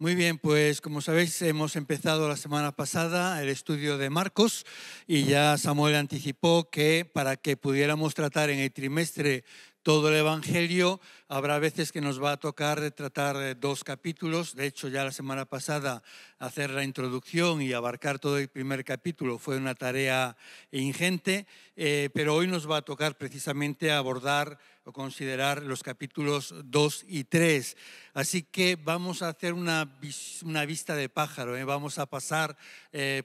Muy bien, pues como sabéis hemos empezado la semana pasada el estudio de Marcos y ya Samuel anticipó que para que pudiéramos tratar en el trimestre todo el Evangelio. Habrá veces que nos va a tocar tratar eh, dos capítulos. De hecho, ya la semana pasada hacer la introducción y abarcar todo el primer capítulo fue una tarea ingente, eh, pero hoy nos va a tocar precisamente abordar o considerar los capítulos 2 y 3. Así que vamos a hacer una, una vista de pájaro, eh. vamos a pasar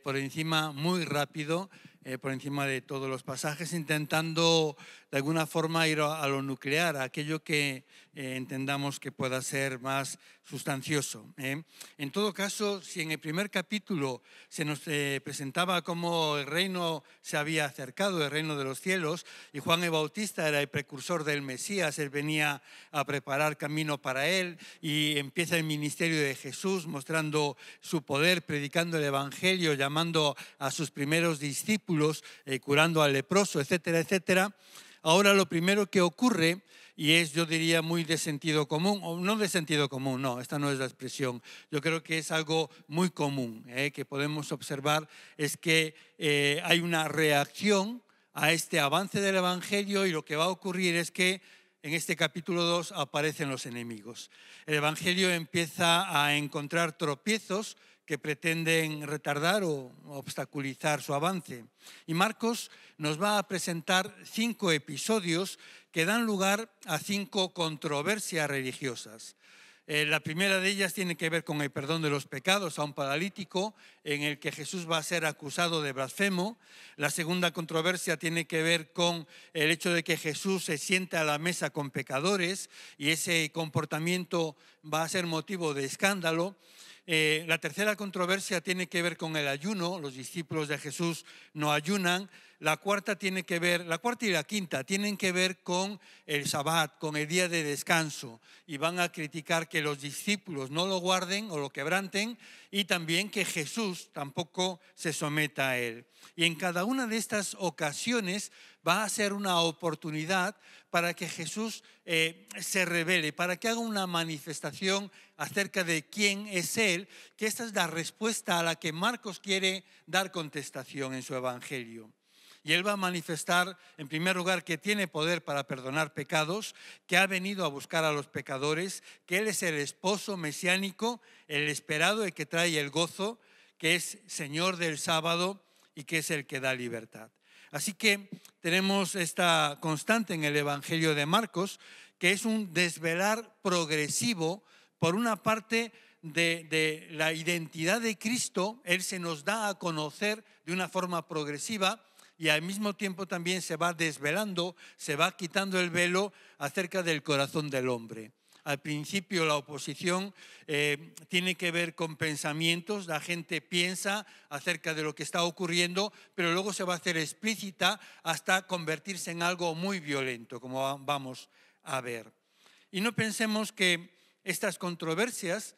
por encima muy rápido eh, por encima de todos los pasajes, intentando de alguna forma ir a, a lo nuclear, a aquello que eh, entendamos que pueda ser más sustancioso. ¿eh? En todo caso, si en el primer capítulo se nos eh, presentaba cómo el reino se había acercado, el reino de los cielos, y Juan el Bautista era el precursor del Mesías, él venía a preparar camino para él y empieza el ministerio de Jesús mostrando su poder, predicando el Evangelio, llamando a sus primeros discípulos, curando al leproso, etcétera, etcétera. Ahora lo primero que ocurre y es, yo diría, muy de sentido común, o no de sentido común, no, esta no es la expresión, yo creo que es algo muy común eh, que podemos observar, es que eh, hay una reacción a este avance del Evangelio y lo que va a ocurrir es que en este capítulo 2 aparecen los enemigos. El Evangelio empieza a encontrar tropiezos que pretenden retardar o obstaculizar su avance. Y Marcos nos va a presentar cinco episodios que dan lugar a cinco controversias religiosas. Eh, la primera de ellas tiene que ver con el perdón de los pecados a un paralítico en el que Jesús va a ser acusado de blasfemo. La segunda controversia tiene que ver con el hecho de que Jesús se sienta a la mesa con pecadores y ese comportamiento va a ser motivo de escándalo. Eh, la tercera controversia tiene que ver con el ayuno. Los discípulos de Jesús no ayunan. La cuarta tiene que ver, la cuarta y la quinta tienen que ver con el sabbat, con el día de descanso, y van a criticar que los discípulos no lo guarden o lo quebranten, y también que Jesús tampoco se someta a él. Y en cada una de estas ocasiones va a ser una oportunidad para que Jesús eh, se revele, para que haga una manifestación acerca de quién es Él, que esta es la respuesta a la que Marcos quiere dar contestación en su Evangelio. Y Él va a manifestar, en primer lugar, que tiene poder para perdonar pecados, que ha venido a buscar a los pecadores, que Él es el esposo mesiánico, el esperado, el que trae el gozo, que es Señor del sábado y que es el que da libertad. Así que tenemos esta constante en el Evangelio de Marcos, que es un desvelar progresivo, por una parte, de, la identidad de Cristo, Él se nos da a conocer de una forma progresiva, y al mismo tiempo también se va desvelando, se va quitando el velo acerca del corazón del hombre al principio la oposición eh, tiene que ver con pensamientos, la gente piensa acerca de lo que está ocurriendo, pero luego se va a hacer explícita hasta convertirse en algo muy violento, como vamos a ver. Y no pensemos que estas controversias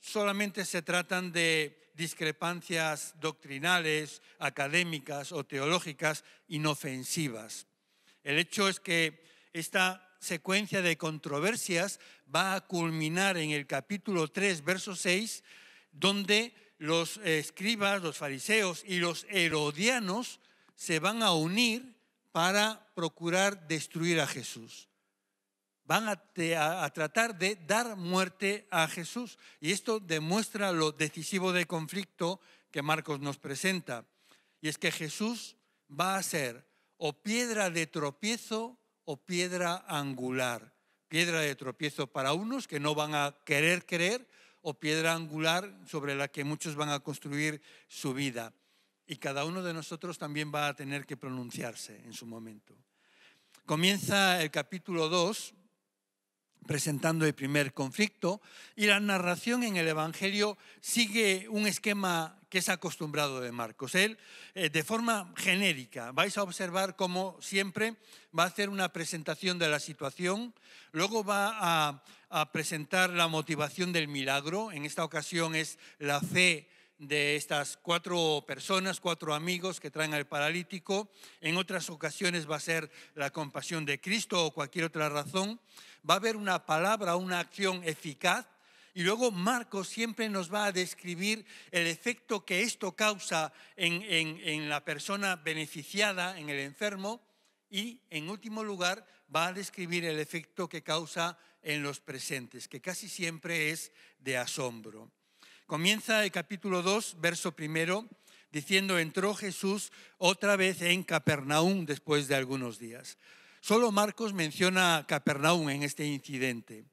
solamente se tratan de discrepancias doctrinales, académicas o teológicas inofensivas. El hecho es que esta secuencia de controversias va a culminar en el capítulo 3, verso 6, donde los escribas, los fariseos y los herodianos se van a unir para procurar destruir a Jesús. Van a, tratar de dar muerte a Jesús. Y esto demuestra lo decisivo de conflicto que Marcos nos presenta. Y es que Jesús va a ser o piedra de tropiezo o piedra angular, piedra de tropiezo para unos que no van a querer creer o piedra angular sobre la que muchos van a construir su vida. Y cada uno de nosotros también va a tener que pronunciarse en su momento. Comienza el capítulo 2 presentando el primer conflicto y la narración en el Evangelio sigue un esquema que es acostumbrado de Marcos. Él, eh, de forma genérica, vais a observar cómo siempre va a hacer una presentación de la situación, luego va a, a presentar la motivación del milagro, en esta ocasión es la fe de estas cuatro personas, cuatro amigos que traen al paralítico. En otras ocasiones va a ser la compasión de Cristo o cualquier otra razón. Va a haber una palabra, una acción eficaz y luego Marcos siempre nos va a describir el efecto que esto causa en, la persona beneficiada, en el enfermo, y en último lugar va a describir el efecto que causa en los presentes, que casi siempre es de asombro. Comienza el capítulo 2, verso primero, diciendo, entró Jesús otra vez en Capernaum después de algunos días. Solo Marcos menciona Capernaum en este incidente.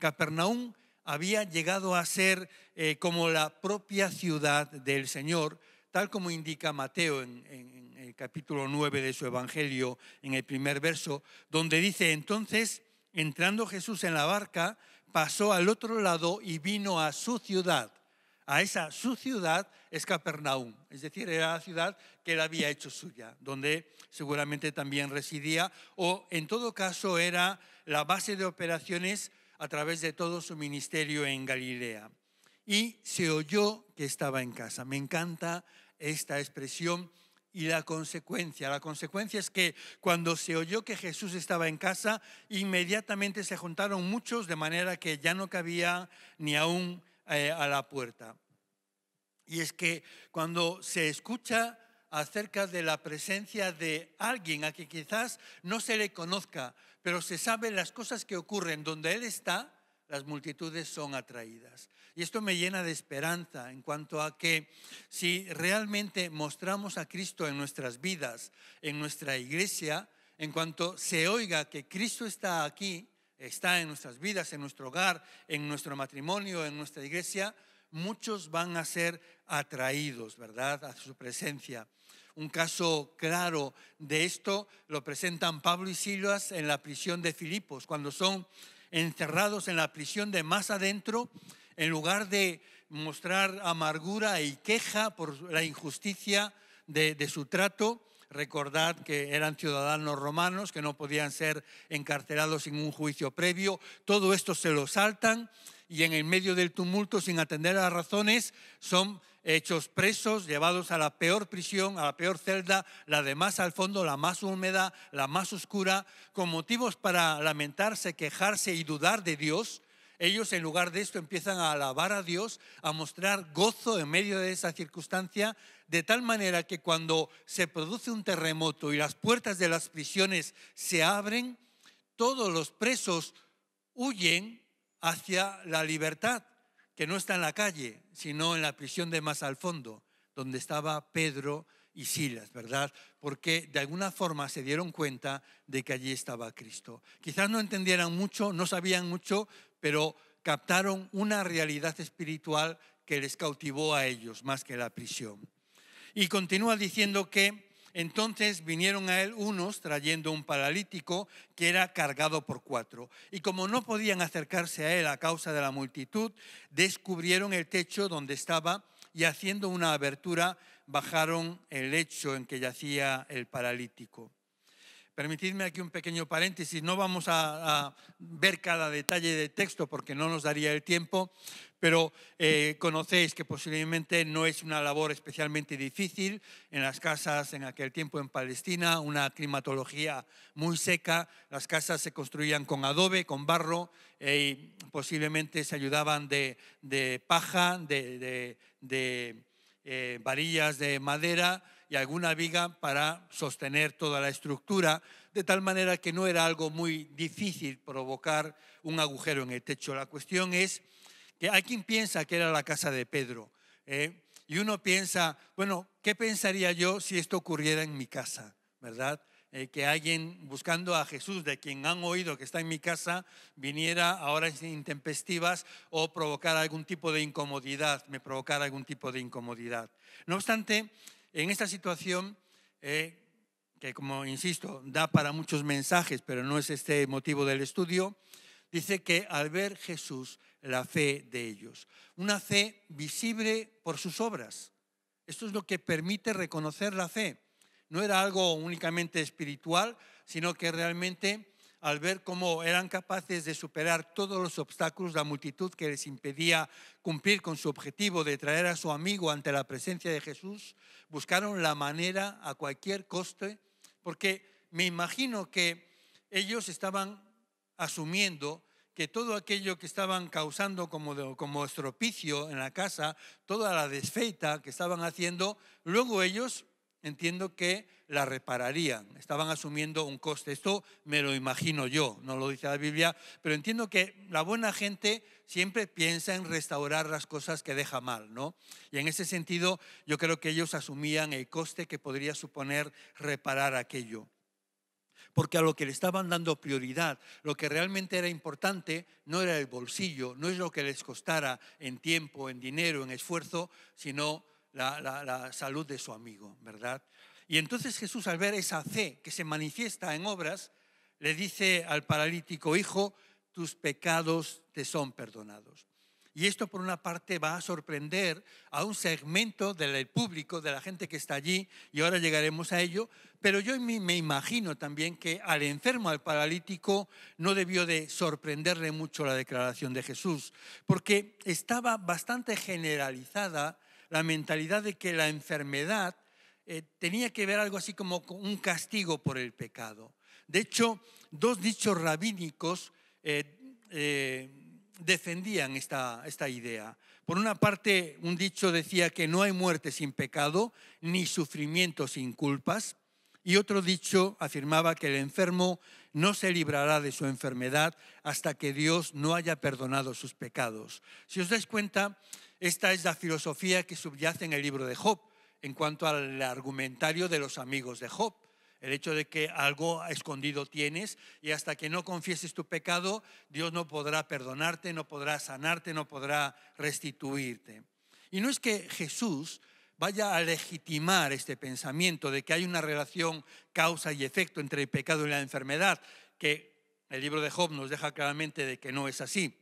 Capernaum había llegado a ser eh, como la propia ciudad del Señor, tal como indica Mateo en, el capítulo 9 de su Evangelio, en el primer verso, donde dice, entonces, entrando Jesús en la barca, pasó al otro lado y vino a su ciudad. A esa su ciudad es Capernaum, es decir, era la ciudad que él había hecho suya, donde seguramente también residía, o en todo caso era la base de operaciones a través de todo su ministerio en Galilea. Y se oyó que estaba en casa. Me encanta esta expresión y la consecuencia. La consecuencia es que cuando se oyó que Jesús estaba en casa, inmediatamente se juntaron muchos de manera que ya no cabía ni aún eh, a la puerta. Y es que cuando se escucha acerca de la presencia de alguien a quien quizás no se le conozca, pero se sabe las cosas que ocurren donde Él está, las multitudes son atraídas. Y esto me llena de esperanza en cuanto a que si realmente mostramos a Cristo en nuestras vidas, en nuestra iglesia, en cuanto se oiga que Cristo está aquí, está en nuestras vidas, en nuestro hogar, en nuestro matrimonio, en nuestra iglesia, muchos van a ser atraídos, ¿verdad?, a su presencia. Un caso claro de esto lo presentan Pablo y Silas en la prisión de Filipos, cuando son encerrados en la prisión de más adentro, en lugar de mostrar amargura y queja por la injusticia de, su trato, Recordad que eran ciudadanos romanos, que no podían ser encarcelados sin un juicio previo. Todo esto se lo saltan y en el medio del tumulto, sin atender a las razones, son hechos presos, llevados a la peor prisión, a la peor celda, la de más al fondo, la más húmeda, la más oscura, con motivos para lamentarse, quejarse y dudar de Dios, ellos en lugar de esto empiezan a alabar a Dios, a mostrar gozo en medio de esa circunstancia, de tal manera que cuando se produce un terremoto y las puertas de las prisiones se abren, todos los presos huyen hacia la libertad que no está en la calle, sino en la prisión de más al fondo, donde estaba Pedro y Silas, ¿verdad? Porque de alguna forma se dieron cuenta de que allí estaba Cristo. Quizás no entendieran mucho, no sabían mucho, pero captaron una realidad espiritual que les cautivó a ellos más que la prisión. Y continúa diciendo que entonces vinieron a él unos trayendo un paralítico que era cargado por cuatro. Y como no podían acercarse a él a causa de la multitud, descubrieron el techo donde estaba y haciendo una abertura bajaron el lecho en que yacía el paralítico. Permitidme aquí un pequeño paréntesis, no vamos a, ver cada detalle de texto porque no nos daría el tiempo, pero eh, conocéis que posiblemente no es una labor especialmente difícil en las casas en aquel tiempo en Palestina, una climatología muy seca, las casas se construían con adobe, con barro, eh, y posiblemente se ayudaban de, paja, de, eh, varillas de madera y alguna viga para sostener toda la estructura, de tal manera que no era algo muy difícil provocar un agujero en el techo. La cuestión es que alguien piensa que era la casa de Pedro. ¿eh? Y uno piensa, bueno, ¿qué pensaría yo si esto ocurriera en mi casa? ¿Verdad? Eh, que alguien buscando a Jesús, de quien han oído que está en mi casa, viniera a horas intempestivas o provocara algún tipo de incomodidad, me provocara algún tipo de incomodidad. No obstante, en esta situación, eh, que como insisto, da para muchos mensajes, pero no es este motivo del estudio, dice que al ver Jesús, la fe de ellos. Una fe visible por sus obras. Esto es lo que permite reconocer la fe. No era algo únicamente espiritual, sino que realmente al ver cómo eran capaces de superar todos los obstáculos, la multitud que les impedía cumplir con su objetivo de traer a su amigo ante la presencia de Jesús, buscaron la manera a cualquier coste, porque me imagino que ellos estaban asumiendo que todo aquello que estaban causando como, como estropicio en la casa, toda la desfeita que estaban haciendo, luego ellos entiendo que la repararían, estaban asumiendo un coste. Esto me lo imagino yo, no lo dice la Biblia, pero entiendo que la buena gente siempre piensa en restaurar las cosas que deja mal, ¿no? Y en ese sentido yo creo que ellos asumían el coste que podría suponer reparar aquello porque a lo que le estaban dando prioridad, lo que realmente era importante, no era el bolsillo, no es lo que les costara en tiempo, en dinero, en esfuerzo, sino la, salud de su amigo, ¿verdad? Y entonces Jesús, al ver esa fe que se manifiesta en obras, le dice al paralítico, hijo, tus pecados te son perdonados. Y esto por una parte va a sorprender a un segmento del público, de la gente que está allí, y ahora llegaremos a ello, pero yo me imagino también que al enfermo, al paralítico, no debió de sorprenderle mucho la declaración de Jesús, porque estaba bastante generalizada la mentalidad de que la enfermedad eh, tenía que ver algo así como con un castigo por el pecado. De hecho, dos dichos rabínicos eh, eh, defendían esta, idea. Por una parte, un dicho decía que no hay muerte sin pecado, ni sufrimiento sin culpas, y otro dicho afirmaba que el enfermo no se librará de su enfermedad hasta que Dios no haya perdonado sus pecados. Si os dais cuenta, esta es la filosofía que subyace en el libro de Job en cuanto al argumentario de los amigos de Job el hecho de que algo escondido tienes y hasta que no confieses tu pecado, Dios no podrá perdonarte, no podrá sanarte, no podrá restituirte. Y no es que Jesús vaya a legitimar este pensamiento de que hay una relación causa y efecto entre el pecado y la enfermedad, que el libro de Job nos deja claramente de que no es así.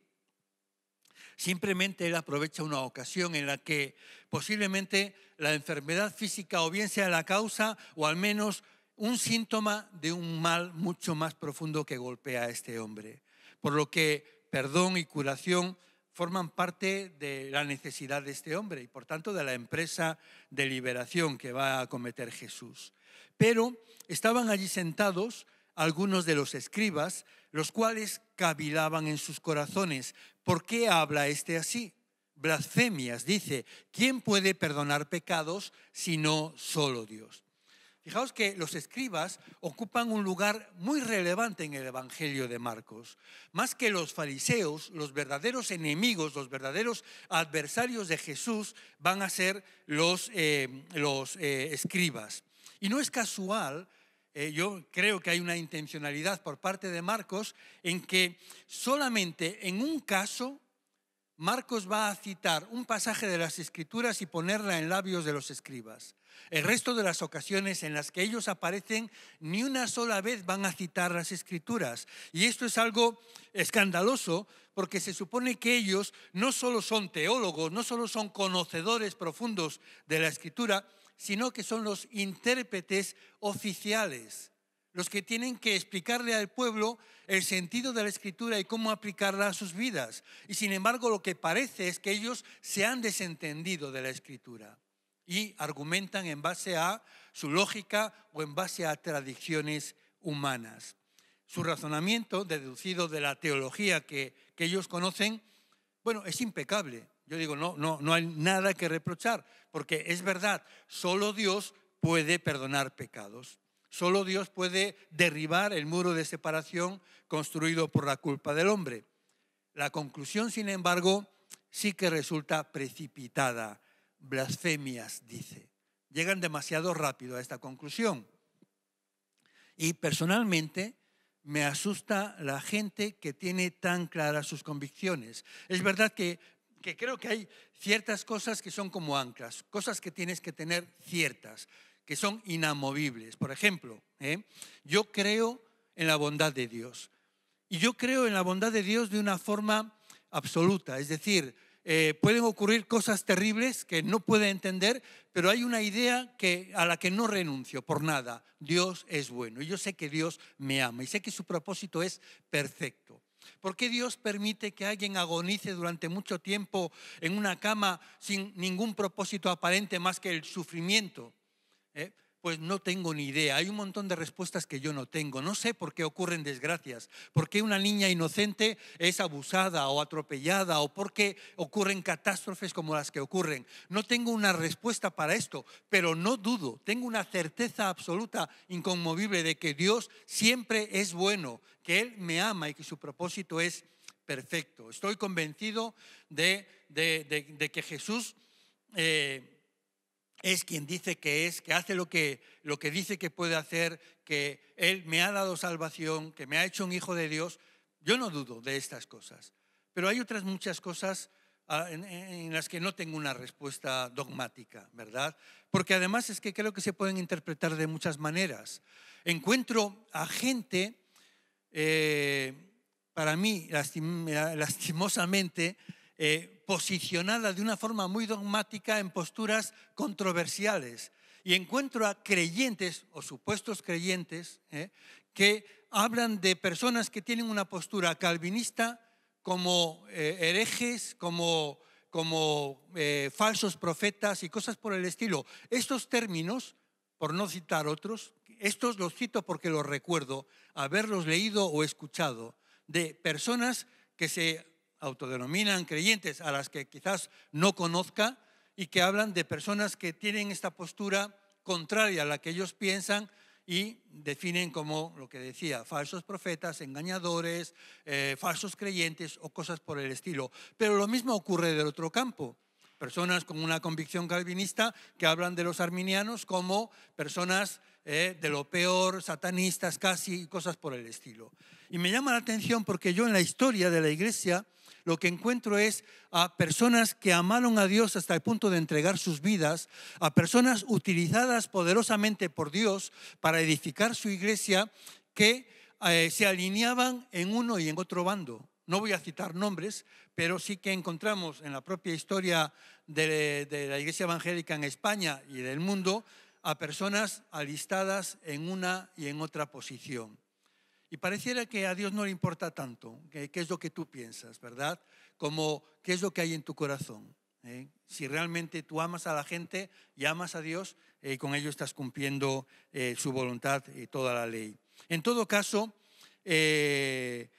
Simplemente él aprovecha una ocasión en la que posiblemente la enfermedad física o bien sea la causa o al menos un síntoma de un mal mucho más profundo que golpea a este hombre. Por lo que perdón y curación forman parte de la necesidad de este hombre y por tanto de la empresa de liberación que va a cometer Jesús. Pero estaban allí sentados algunos de los escribas, los cuales cavilaban en sus corazones. ¿Por qué habla este así? Blasfemias, dice, ¿quién puede perdonar pecados si no solo Dios? Fijaos que los escribas ocupan un lugar muy relevante en el Evangelio de Marcos. Más que los fariseos, los verdaderos enemigos, los verdaderos adversarios de Jesús van a ser los, eh, los eh, escribas. Y no es casual eh, yo creo que hay una intencionalidad por parte de Marcos en que solamente en un caso Marcos va a citar un pasaje de las escrituras y ponerla en labios de los escribas. El resto de las ocasiones en las que ellos aparecen, ni una sola vez van a citar las escrituras. Y esto es algo escandaloso porque se supone que ellos no solo son teólogos, no solo son conocedores profundos de la escritura, sino que son los intérpretes oficiales los que tienen que explicarle al pueblo el sentido de la escritura y cómo aplicarla a sus vidas. Y sin embargo, lo que parece es que ellos se han desentendido de la escritura y argumentan en base a su lógica o en base a tradiciones humanas. Su razonamiento, deducido de la teología que, que ellos conocen, bueno, es impecable. Yo digo, no, no, no hay nada que reprochar, porque es verdad, solo Dios puede perdonar pecados. Solo Dios puede derribar el muro de separación construido por la culpa del hombre. La conclusión, sin embargo, sí que resulta precipitada. Blasfemias, dice. Llegan demasiado rápido a esta conclusión. Y personalmente me asusta la gente que tiene tan claras sus convicciones. Es verdad que, que creo que hay ciertas cosas que son como anclas, cosas que tienes que tener ciertas que son inamovibles. Por ejemplo, ¿eh? yo creo en la bondad de Dios. Y yo creo en la bondad de Dios de una forma absoluta. Es decir, eh, pueden ocurrir cosas terribles que no puede entender, pero hay una idea que, a la que no renuncio por nada. Dios es bueno. Y yo sé que Dios me ama y sé que su propósito es perfecto. ¿Por qué Dios permite que alguien agonice durante mucho tiempo en una cama sin ningún propósito aparente más que el sufrimiento? ¿eh? pues no tengo ni idea. Hay un montón de respuestas que yo no tengo. No sé por qué ocurren desgracias, por qué una niña inocente es abusada o atropellada o por qué ocurren catástrofes como las que ocurren. No tengo una respuesta para esto, pero no dudo, tengo una certeza absoluta, inconmovible, de que Dios siempre es bueno, que Él me ama y que su propósito es perfecto. Estoy convencido de, de, que Jesús... Eh, es quien dice que es, que hace lo que, lo que dice que puede hacer, que Él me ha dado salvación, que me ha hecho un hijo de Dios. Yo no dudo de estas cosas. Pero hay otras muchas cosas ah, en, las que no tengo una respuesta dogmática, ¿verdad? Porque además es que creo que se pueden interpretar de muchas maneras. Encuentro a gente, eh, para mí, lastimosamente, eh, posicionada de una forma muy dogmática en posturas controversiales. Y encuentro a creyentes o supuestos creyentes eh, que hablan de personas que tienen una postura calvinista como eh, herejes, como, como falsos profetas y cosas por el estilo. Estos términos, por no citar otros, estos los cito porque los recuerdo haberlos leído o escuchado de personas que se autodenominan creyentes, a las que quizás no conozca y que hablan de personas que tienen esta postura contraria a la que ellos piensan y definen como lo que decía, falsos profetas, engañadores, eh, falsos creyentes o cosas por el estilo. Pero lo mismo ocurre del otro campo. Personas con una convicción calvinista que hablan de los arminianos como personas ¿eh? de lo peor, satanistas casi, cosas por el estilo. Y me llama la atención porque yo en la historia de la iglesia lo que encuentro es a personas que amaron a Dios hasta el punto de entregar sus vidas, a personas utilizadas poderosamente por Dios para edificar su iglesia que eh, se alineaban en uno y en otro bando. No voy a citar nombres, pero sí que encontramos en la propia historia de, la Iglesia Evangélica en España y del mundo a personas alistadas en una y en otra posición. Y pareciera que a Dios no le importa tanto qué es lo que tú piensas, ¿verdad? Como qué es lo que hay en tu corazón. ¿Eh? Si realmente tú amas a la gente y amas a Dios, y eh, con ello estás cumpliendo eh, su voluntad y toda la ley. En todo caso, me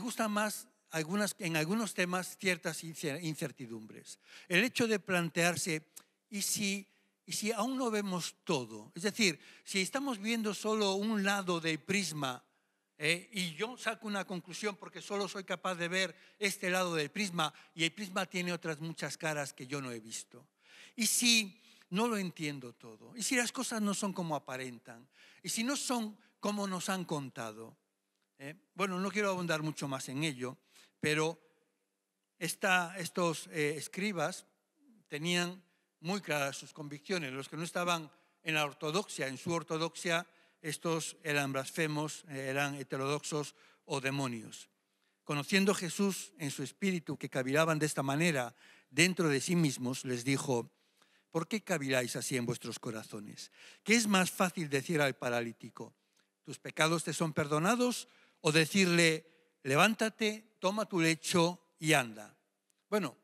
gusta más algunas, en algunos temas ciertas incertidumbres. El hecho de plantearse, ¿y si y si aún no vemos todo, es decir, si estamos viendo solo un lado del prisma eh, y yo saco una conclusión porque solo soy capaz de ver este lado del prisma y el prisma tiene otras muchas caras que yo no he visto. Y si no lo entiendo todo, y si las cosas no son como aparentan, y si no son como nos han contado, eh, bueno, no quiero abundar mucho más en ello, pero estos eh, escribas tenían muy claras sus convicciones. Los que no estaban en la ortodoxia, en su ortodoxia, estos eran blasfemos, eh, eran heterodoxos o demonios. Conociendo Jesús en su espíritu que cavilaban de esta manera dentro de sí mismos, les dijo, ¿por qué caviláis así en vuestros corazones? ¿Qué es más fácil decir al paralítico, tus pecados te son perdonados? O decirle, levántate, toma tu lecho y anda. Bueno,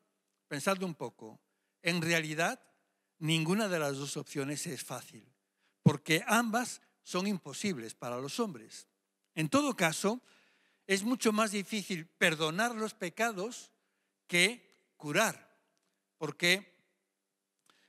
pensadlo un poco. En realidad, Ninguna de las dos opciones es fácil, porque ambas son imposibles para los hombres. En todo caso, es mucho más difícil perdonar los pecados que curar, porque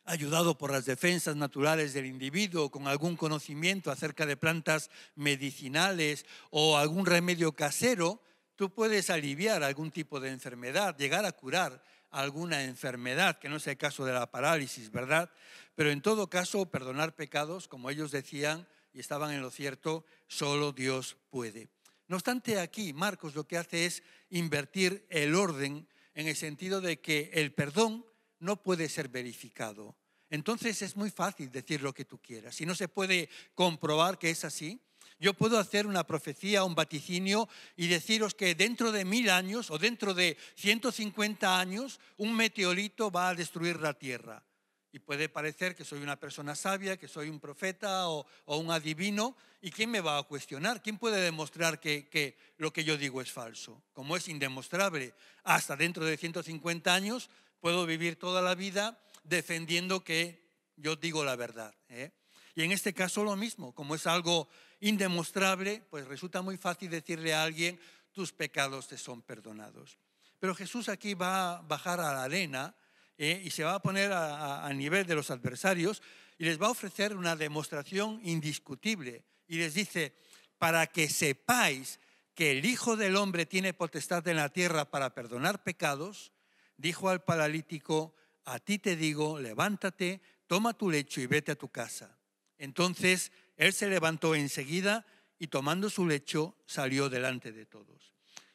ayudado por las defensas naturales del individuo, con algún conocimiento acerca de plantas medicinales o algún remedio casero, tú puedes aliviar algún tipo de enfermedad, llegar a curar alguna enfermedad, que no es el caso de la parálisis, ¿verdad? Pero en todo caso, perdonar pecados, como ellos decían y estaban en lo cierto, solo Dios puede. No obstante, aquí Marcos lo que hace es invertir el orden en el sentido de que el perdón no puede ser verificado. Entonces es muy fácil decir lo que tú quieras. Si no se puede comprobar que es así, yo puedo hacer una profecía, un vaticinio y deciros que dentro de mil años o dentro de 150 años un meteorito va a destruir la Tierra. Y puede parecer que soy una persona sabia, que soy un profeta o, un adivino. ¿Y quién me va a cuestionar? ¿Quién puede demostrar que, que lo que yo digo es falso? Como es indemostrable, hasta dentro de 150 años puedo vivir toda la vida defendiendo que yo digo la verdad. ¿eh? Y en este caso lo mismo, como es algo indemostrable, pues resulta muy fácil decirle a alguien, tus pecados te son perdonados. Pero Jesús aquí va a bajar a la arena eh, y se va a poner a nivel de los adversarios y les va a ofrecer una demostración indiscutible. Y les dice, para que sepáis que el Hijo del Hombre tiene potestad en la tierra para perdonar pecados, dijo al paralítico, a ti te digo, levántate, toma tu lecho y vete a tu casa. Entonces él se levantó enseguida y tomando su lecho salió delante de todos.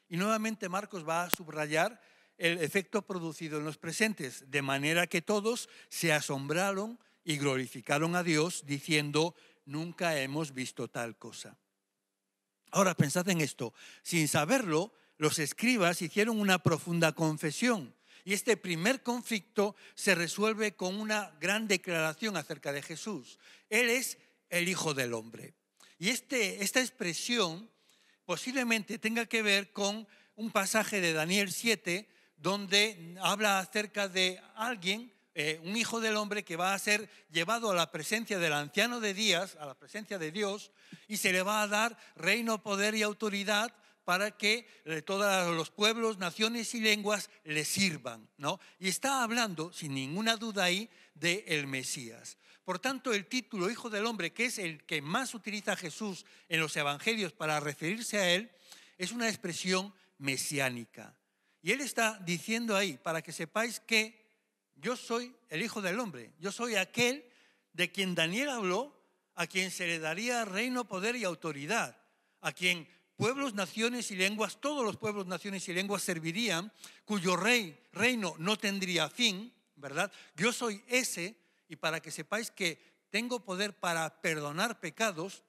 Y nuevamente Marcos va a subrayar el efecto producido en los presentes, de manera que todos se asombraron y glorificaron a Dios diciendo, nunca hemos visto tal cosa. Ahora pensad en esto, sin saberlo, los escribas hicieron una profunda confesión y este primer conflicto se resuelve con una gran declaración acerca de Jesús. Él es el Hijo del Hombre. Y este, esta expresión posiblemente tenga que ver con un pasaje de Daniel 7, donde habla acerca de alguien, eh, un hijo del hombre que va a ser llevado a la presencia del anciano de días, a la presencia de Dios, y se le va a dar reino, poder y autoridad para que eh, todos los pueblos, naciones y lenguas le sirvan, ¿no? Y está hablando, sin ninguna duda ahí, de el Mesías. Por tanto, el título Hijo del Hombre, que es el que más utiliza Jesús en los evangelios para referirse a él, es una expresión mesiánica. Y él está diciendo ahí, para que sepáis que yo soy el Hijo del Hombre, yo soy aquel de quien Daniel habló, a quien se le daría reino, poder y autoridad, a quien Pueblos, naciones y lenguas, todos los pueblos, naciones y lenguas servirían, cuyo rey, reino no tendría fin, ¿verdad? Yo soy ese, y para que sepáis que tengo poder para perdonar pecados,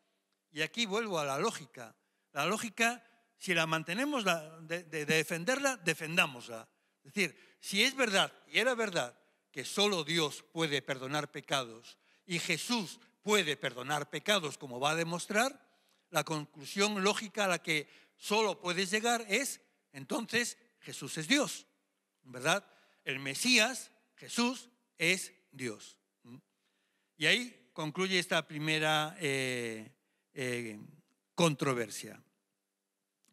y aquí vuelvo a la lógica. La lógica, si la mantenemos, de defenderla, defendámosla. Es decir, si es verdad, y era verdad, que solo Dios puede perdonar pecados y Jesús puede perdonar pecados, como va a demostrar, la conclusión lógica a la que solo puedes llegar es, entonces, Jesús es Dios, ¿verdad? El Mesías, Jesús, es Dios. ¿Mm? Y ahí concluye esta primera eh, eh, controversia.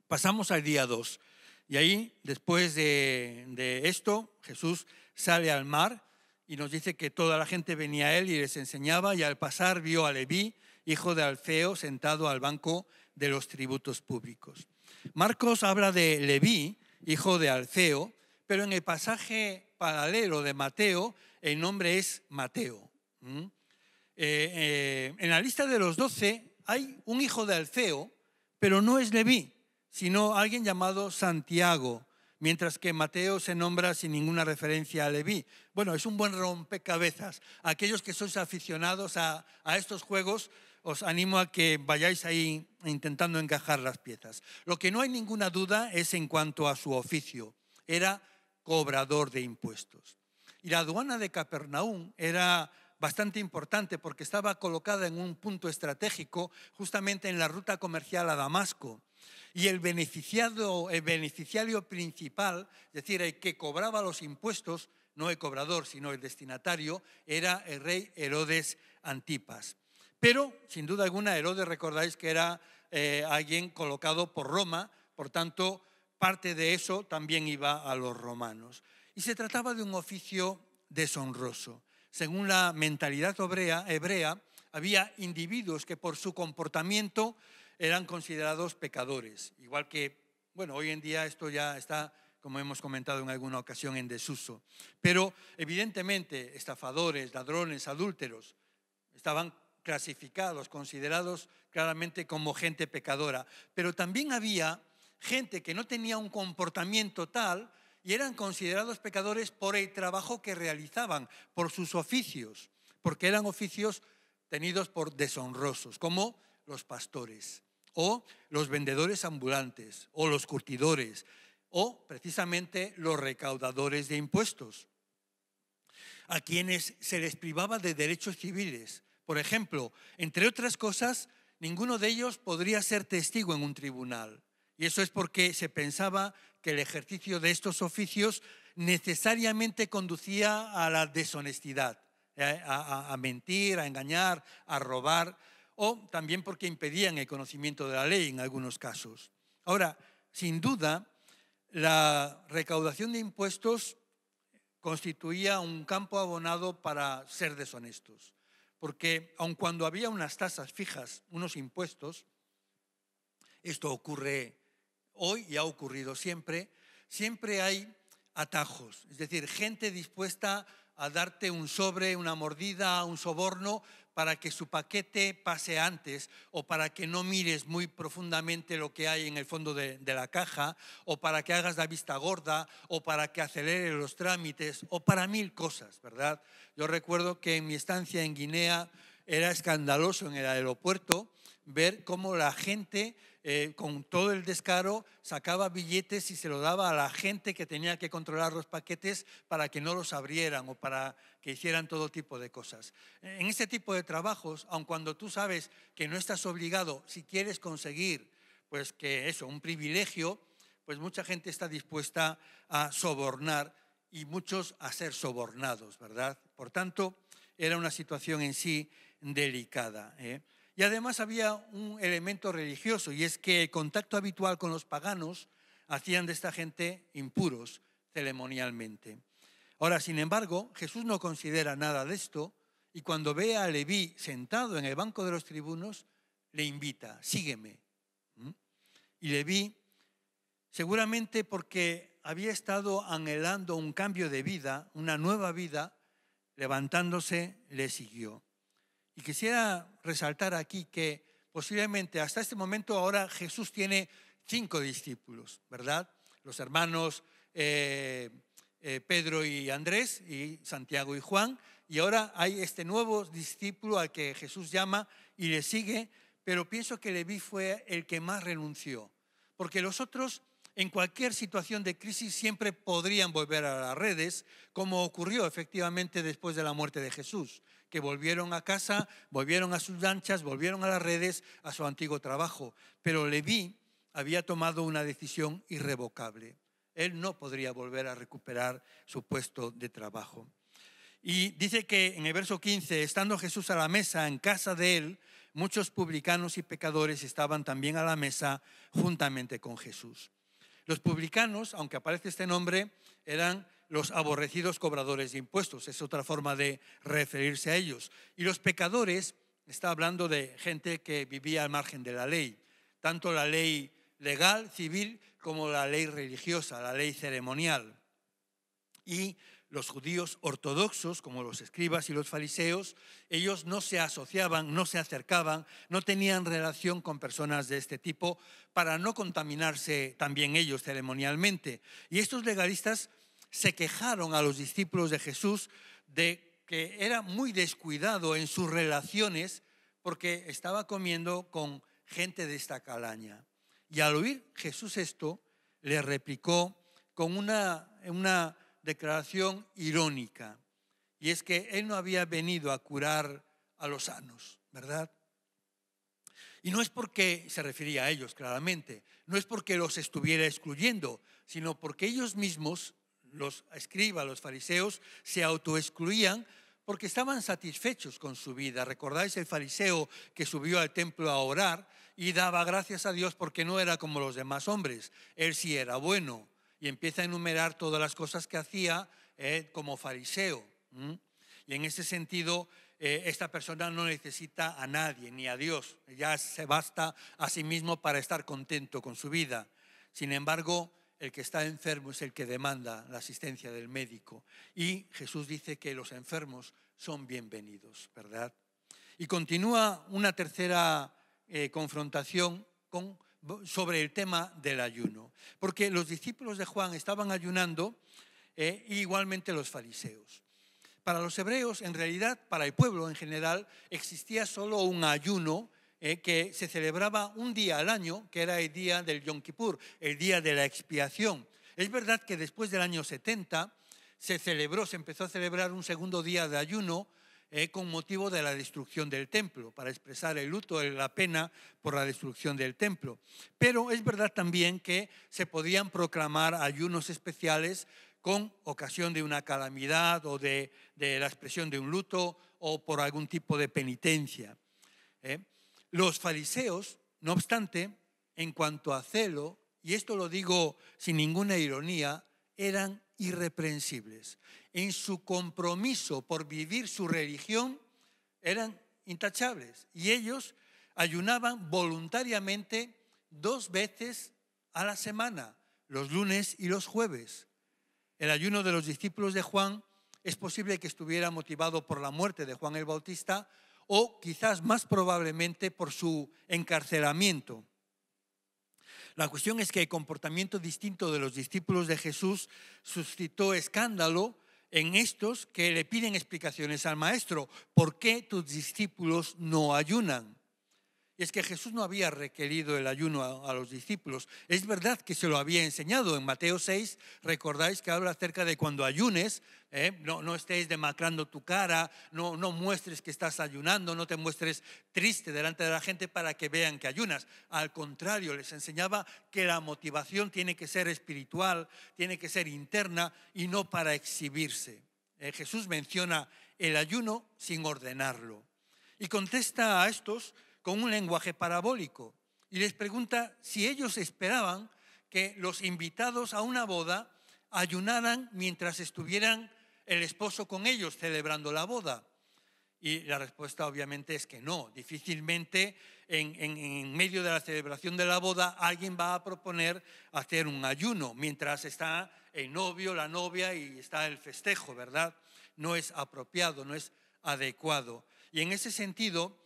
Pasamos al día 2. Y ahí, después de, de, esto, Jesús sale al mar y nos dice que toda la gente venía a él y les enseñaba y al pasar vio a Leví, hijo de Alfeo, sentado al banco de los tributos públicos. Marcos habla de Leví, hijo de Alfeo, pero en el pasaje paralelo de Mateo, el nombre es Mateo. Eh, eh, en la lista de los doce hay un hijo de Alfeo, pero no es Leví, sino alguien llamado Santiago, mientras que Mateo se nombra sin ninguna referencia a Leví. Bueno, es un buen rompecabezas. Aquellos que sois aficionados a, a estos juegos, os animo a que vayáis ahí intentando encajar las piezas. Lo que no hay ninguna duda es en cuanto a su oficio. Era cobrador de impuestos. Y la aduana de Capernaum era bastante importante porque estaba colocada en un punto estratégico justamente en la ruta comercial a Damasco. Y el, beneficiado, el beneficiario principal, es decir, el que cobraba los impuestos, no el cobrador, sino el destinatario, era el rey Herodes Antipas. Pero, sin duda alguna, Herodes, recordáis que era eh, alguien colocado por Roma, por tanto, parte de eso también iba a los romanos. Y se trataba de un oficio deshonroso. Según la mentalidad hebrea, hebrea había individuos que por su comportamiento eran considerados pecadores, igual que, bueno, hoy en día esto ya está como hemos comentado en alguna ocasión, en desuso. Pero evidentemente estafadores, ladrones, adúlteros, estaban clasificados, considerados claramente como gente pecadora. Pero también había gente que no tenía un comportamiento tal y eran considerados pecadores por el trabajo que realizaban, por sus oficios, porque eran oficios tenidos por deshonrosos, como los pastores, o los vendedores ambulantes, o los curtidores, o precisamente los recaudadores de impuestos, a quienes se les privaba de derechos civiles, por ejemplo, entre otras cosas, ninguno de ellos podría ser testigo en un tribunal. Y eso es porque se pensaba que el ejercicio de estos oficios necesariamente conducía a la deshonestidad, eh, a, mentir, a engañar, a robar, o también porque impedían el conocimiento de la ley en algunos casos. Ahora, sin duda, la recaudación de impuestos constituía un campo abonado para ser deshonestos porque aun cuando había unas tasas fijas, unos impuestos, esto ocurre hoy y ha ocurrido siempre, siempre hay atajos, es decir, gente dispuesta a darte un sobre, una mordida, un soborno, para que su paquete pase antes o para que no mires muy profundamente lo que hay en el fondo de, la caja o para que hagas la vista gorda o para que acelere los trámites o para mil cosas, ¿verdad? Yo recuerdo que en mi estancia en Guinea era escandaloso en el aeropuerto ver cómo la gente eh, con todo el descaro, sacaba billetes y se lo daba a la gente que tenía que controlar los paquetes para que no los abrieran o para que hicieran todo tipo de cosas. En este tipo de trabajos, aun cuando tú sabes que no estás obligado, si quieres conseguir, pues que eso, un privilegio, pues mucha gente está dispuesta a sobornar y muchos a ser sobornados, ¿verdad? Por tanto, era una situación en sí delicada. ¿eh? Y además había un elemento religioso y es que el contacto habitual con los paganos hacían de esta gente impuros ceremonialmente. Ahora, sin embargo, Jesús no considera nada de esto y cuando ve a Leví sentado en el banco de los tribunos, le invita, sígueme. ¿Mm? Y Leví, seguramente porque había estado anhelando un cambio de vida, una nueva vida, levantándose, le siguió. Y quisiera resaltar aquí que posiblemente hasta este momento ahora Jesús tiene cinco discípulos, ¿verdad? Los hermanos eh, eh, Pedro y Andrés y Santiago y Juan. Y ahora hay este nuevo discípulo al que Jesús llama y le sigue, pero pienso que Levi fue el que más renunció, porque los otros en cualquier situación de crisis siempre podrían volver a las redes, como ocurrió efectivamente después de la muerte de Jesús que volvieron a casa, volvieron a sus lanchas, volvieron a las redes, a su antiguo trabajo. Pero Leví había tomado una decisión irrevocable. Él no podría volver a recuperar su puesto de trabajo. Y dice que en el verso 15, estando Jesús a la mesa en casa de él, muchos publicanos y pecadores estaban también a la mesa juntamente con Jesús. Los publicanos, aunque aparece este nombre, eran los aborrecidos cobradores de impuestos, es otra forma de referirse a ellos. Y los pecadores, está hablando de gente que vivía al margen de la ley, tanto la ley legal, civil, como la ley religiosa, la ley ceremonial. Y los judíos ortodoxos, como los escribas y los fariseos, ellos no se asociaban, no se acercaban, no tenían relación con personas de este tipo para no contaminarse también ellos ceremonialmente. Y estos legalistas se quejaron a los discípulos de Jesús de que era muy descuidado en sus relaciones porque estaba comiendo con gente de esta calaña. Y al oír Jesús esto, le replicó con una, una declaración irónica. Y es que él no había venido a curar a los sanos, ¿verdad? Y no es porque se refería a ellos, claramente, no es porque los estuviera excluyendo, sino porque ellos mismos los escribas, los fariseos, se autoexcluían porque estaban satisfechos con su vida. ¿Recordáis el fariseo que subió al templo a orar y daba gracias a Dios porque no era como los demás hombres? Él sí era bueno y empieza a enumerar todas las cosas que hacía eh, como fariseo. Y en ese sentido, eh, esta persona no necesita a nadie ni a Dios. Ya se basta a sí mismo para estar contento con su vida. Sin embargo, el que está enfermo es el que demanda la asistencia del médico. Y Jesús dice que los enfermos son bienvenidos, ¿verdad? Y continúa una tercera eh, confrontación con, sobre el tema del ayuno, porque los discípulos de Juan estaban ayunando eh, igualmente los fariseos. Para los hebreos, en realidad, para el pueblo en general, existía solo un ayuno eh, que se celebraba un día al año, que era el día del Yom Kippur, el día de la expiación. Es verdad que después del año 70 se celebró, se empezó a celebrar un segundo día de ayuno eh, con motivo de la destrucción del templo, para expresar el luto, la pena por la destrucción del templo. Pero es verdad también que se podían proclamar ayunos especiales con ocasión de una calamidad o de, la expresión de un luto o por algún tipo de penitencia. ¿eh? Los fariseos, no obstante, en cuanto a celo, y esto lo digo sin ninguna ironía, eran irreprensibles. En su compromiso por vivir su religión eran intachables y ellos ayunaban voluntariamente dos veces a la semana, los lunes y los jueves. El ayuno de los discípulos de Juan es posible que estuviera motivado por la muerte de Juan el Bautista, o quizás más probablemente por su encarcelamiento. La cuestión es que el comportamiento distinto de los discípulos de Jesús suscitó escándalo en estos que le piden explicaciones al maestro. ¿Por qué tus discípulos no ayunan? es que Jesús no había requerido el ayuno a, los discípulos. Es verdad que se lo había enseñado en Mateo 6. Recordáis que habla acerca de cuando ayunes, ¿eh? no, no, demacrando tu cara, no, no muestres que estás ayunando, no te muestres triste delante de la gente para que vean que ayunas. Al contrario, les enseñaba que la motivación tiene que ser espiritual, tiene que ser interna y no para exhibirse. Eh, Jesús menciona el ayuno sin ordenarlo. Y contesta a estos con un lenguaje parabólico y les pregunta si ellos esperaban que los invitados a una boda ayunaran mientras estuvieran el esposo con ellos celebrando la boda. Y la respuesta obviamente es que no. Difícilmente en, medio de la celebración de la boda alguien va a proponer hacer un ayuno mientras está el novio, la novia y está el festejo, ¿verdad? No es apropiado, no es adecuado. Y en ese sentido,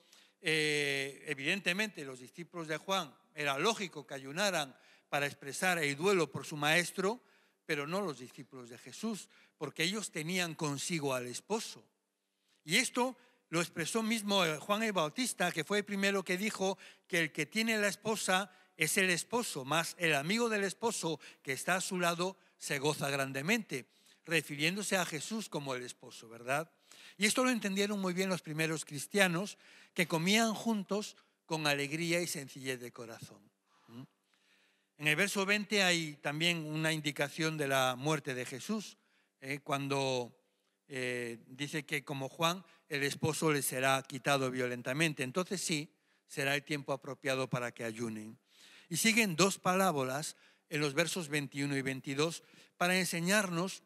eh, evidentemente, los discípulos de Juan era lógico que ayunaran para expresar el duelo por su maestro, pero no los discípulos de Jesús, porque ellos tenían consigo al esposo. Y esto lo expresó mismo eh, Juan el Bautista, que fue el primero que dijo que el que tiene la esposa es el esposo, más el amigo del esposo que está a su lado se goza grandemente, refiriéndose a Jesús como el esposo, ¿verdad? Y esto lo entendieron muy bien los primeros cristianos, que comían juntos con alegría y sencillez de corazón. En el verso 20 hay también una indicación de la muerte de Jesús, ¿eh? cuando eh, dice que como Juan, el esposo le será quitado violentamente. Entonces sí, será el tiempo apropiado para que ayunen. Y siguen dos parábolas en los versos 21 y 22 para enseñarnos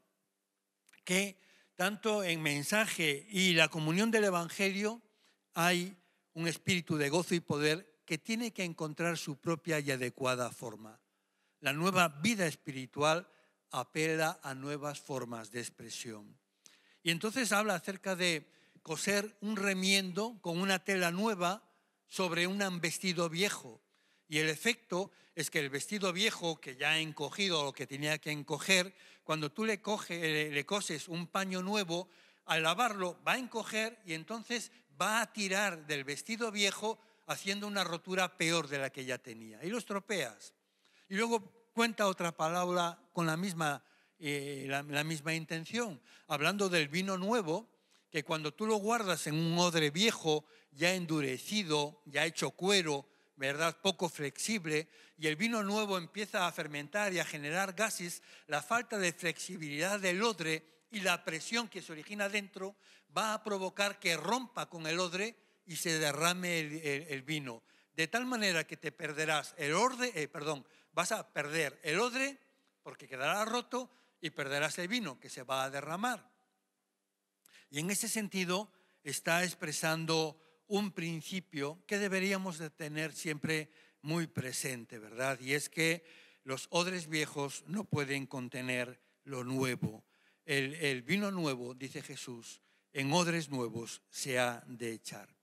que tanto en mensaje y la comunión del Evangelio, hay un espíritu de gozo y poder que tiene que encontrar su propia y adecuada forma. La nueva vida espiritual apela a nuevas formas de expresión. Y entonces habla acerca de coser un remiendo con una tela nueva sobre un vestido viejo y el efecto es que el vestido viejo, que ya ha encogido o que tenía que encoger, cuando tú le, coges eh, le coses un paño nuevo, al lavarlo va a encoger y entonces va a tirar del vestido viejo haciendo una rotura peor de la que ya tenía. Y lo estropeas. Y luego cuenta otra palabra con la misma, eh, la misma intención, hablando del vino nuevo, que cuando tú lo guardas en un odre viejo, ya endurecido, ya hecho cuero, ¿verdad?, poco flexible y el vino nuevo empieza a fermentar y a generar gases, la falta de flexibilidad del odre y la presión que se origina dentro va a provocar que rompa con el odre y se derrame el, vino. De tal manera que te perderás el odre, eh, perdón, vas a perder el odre porque quedará roto y perderás el vino que se va a derramar. Y en ese sentido está expresando un principio que deberíamos de tener siempre muy presente, ¿verdad? Y es que los odres viejos no pueden contener lo nuevo. El, vino nuevo, dice Jesús, en odres nuevos se ha de echar.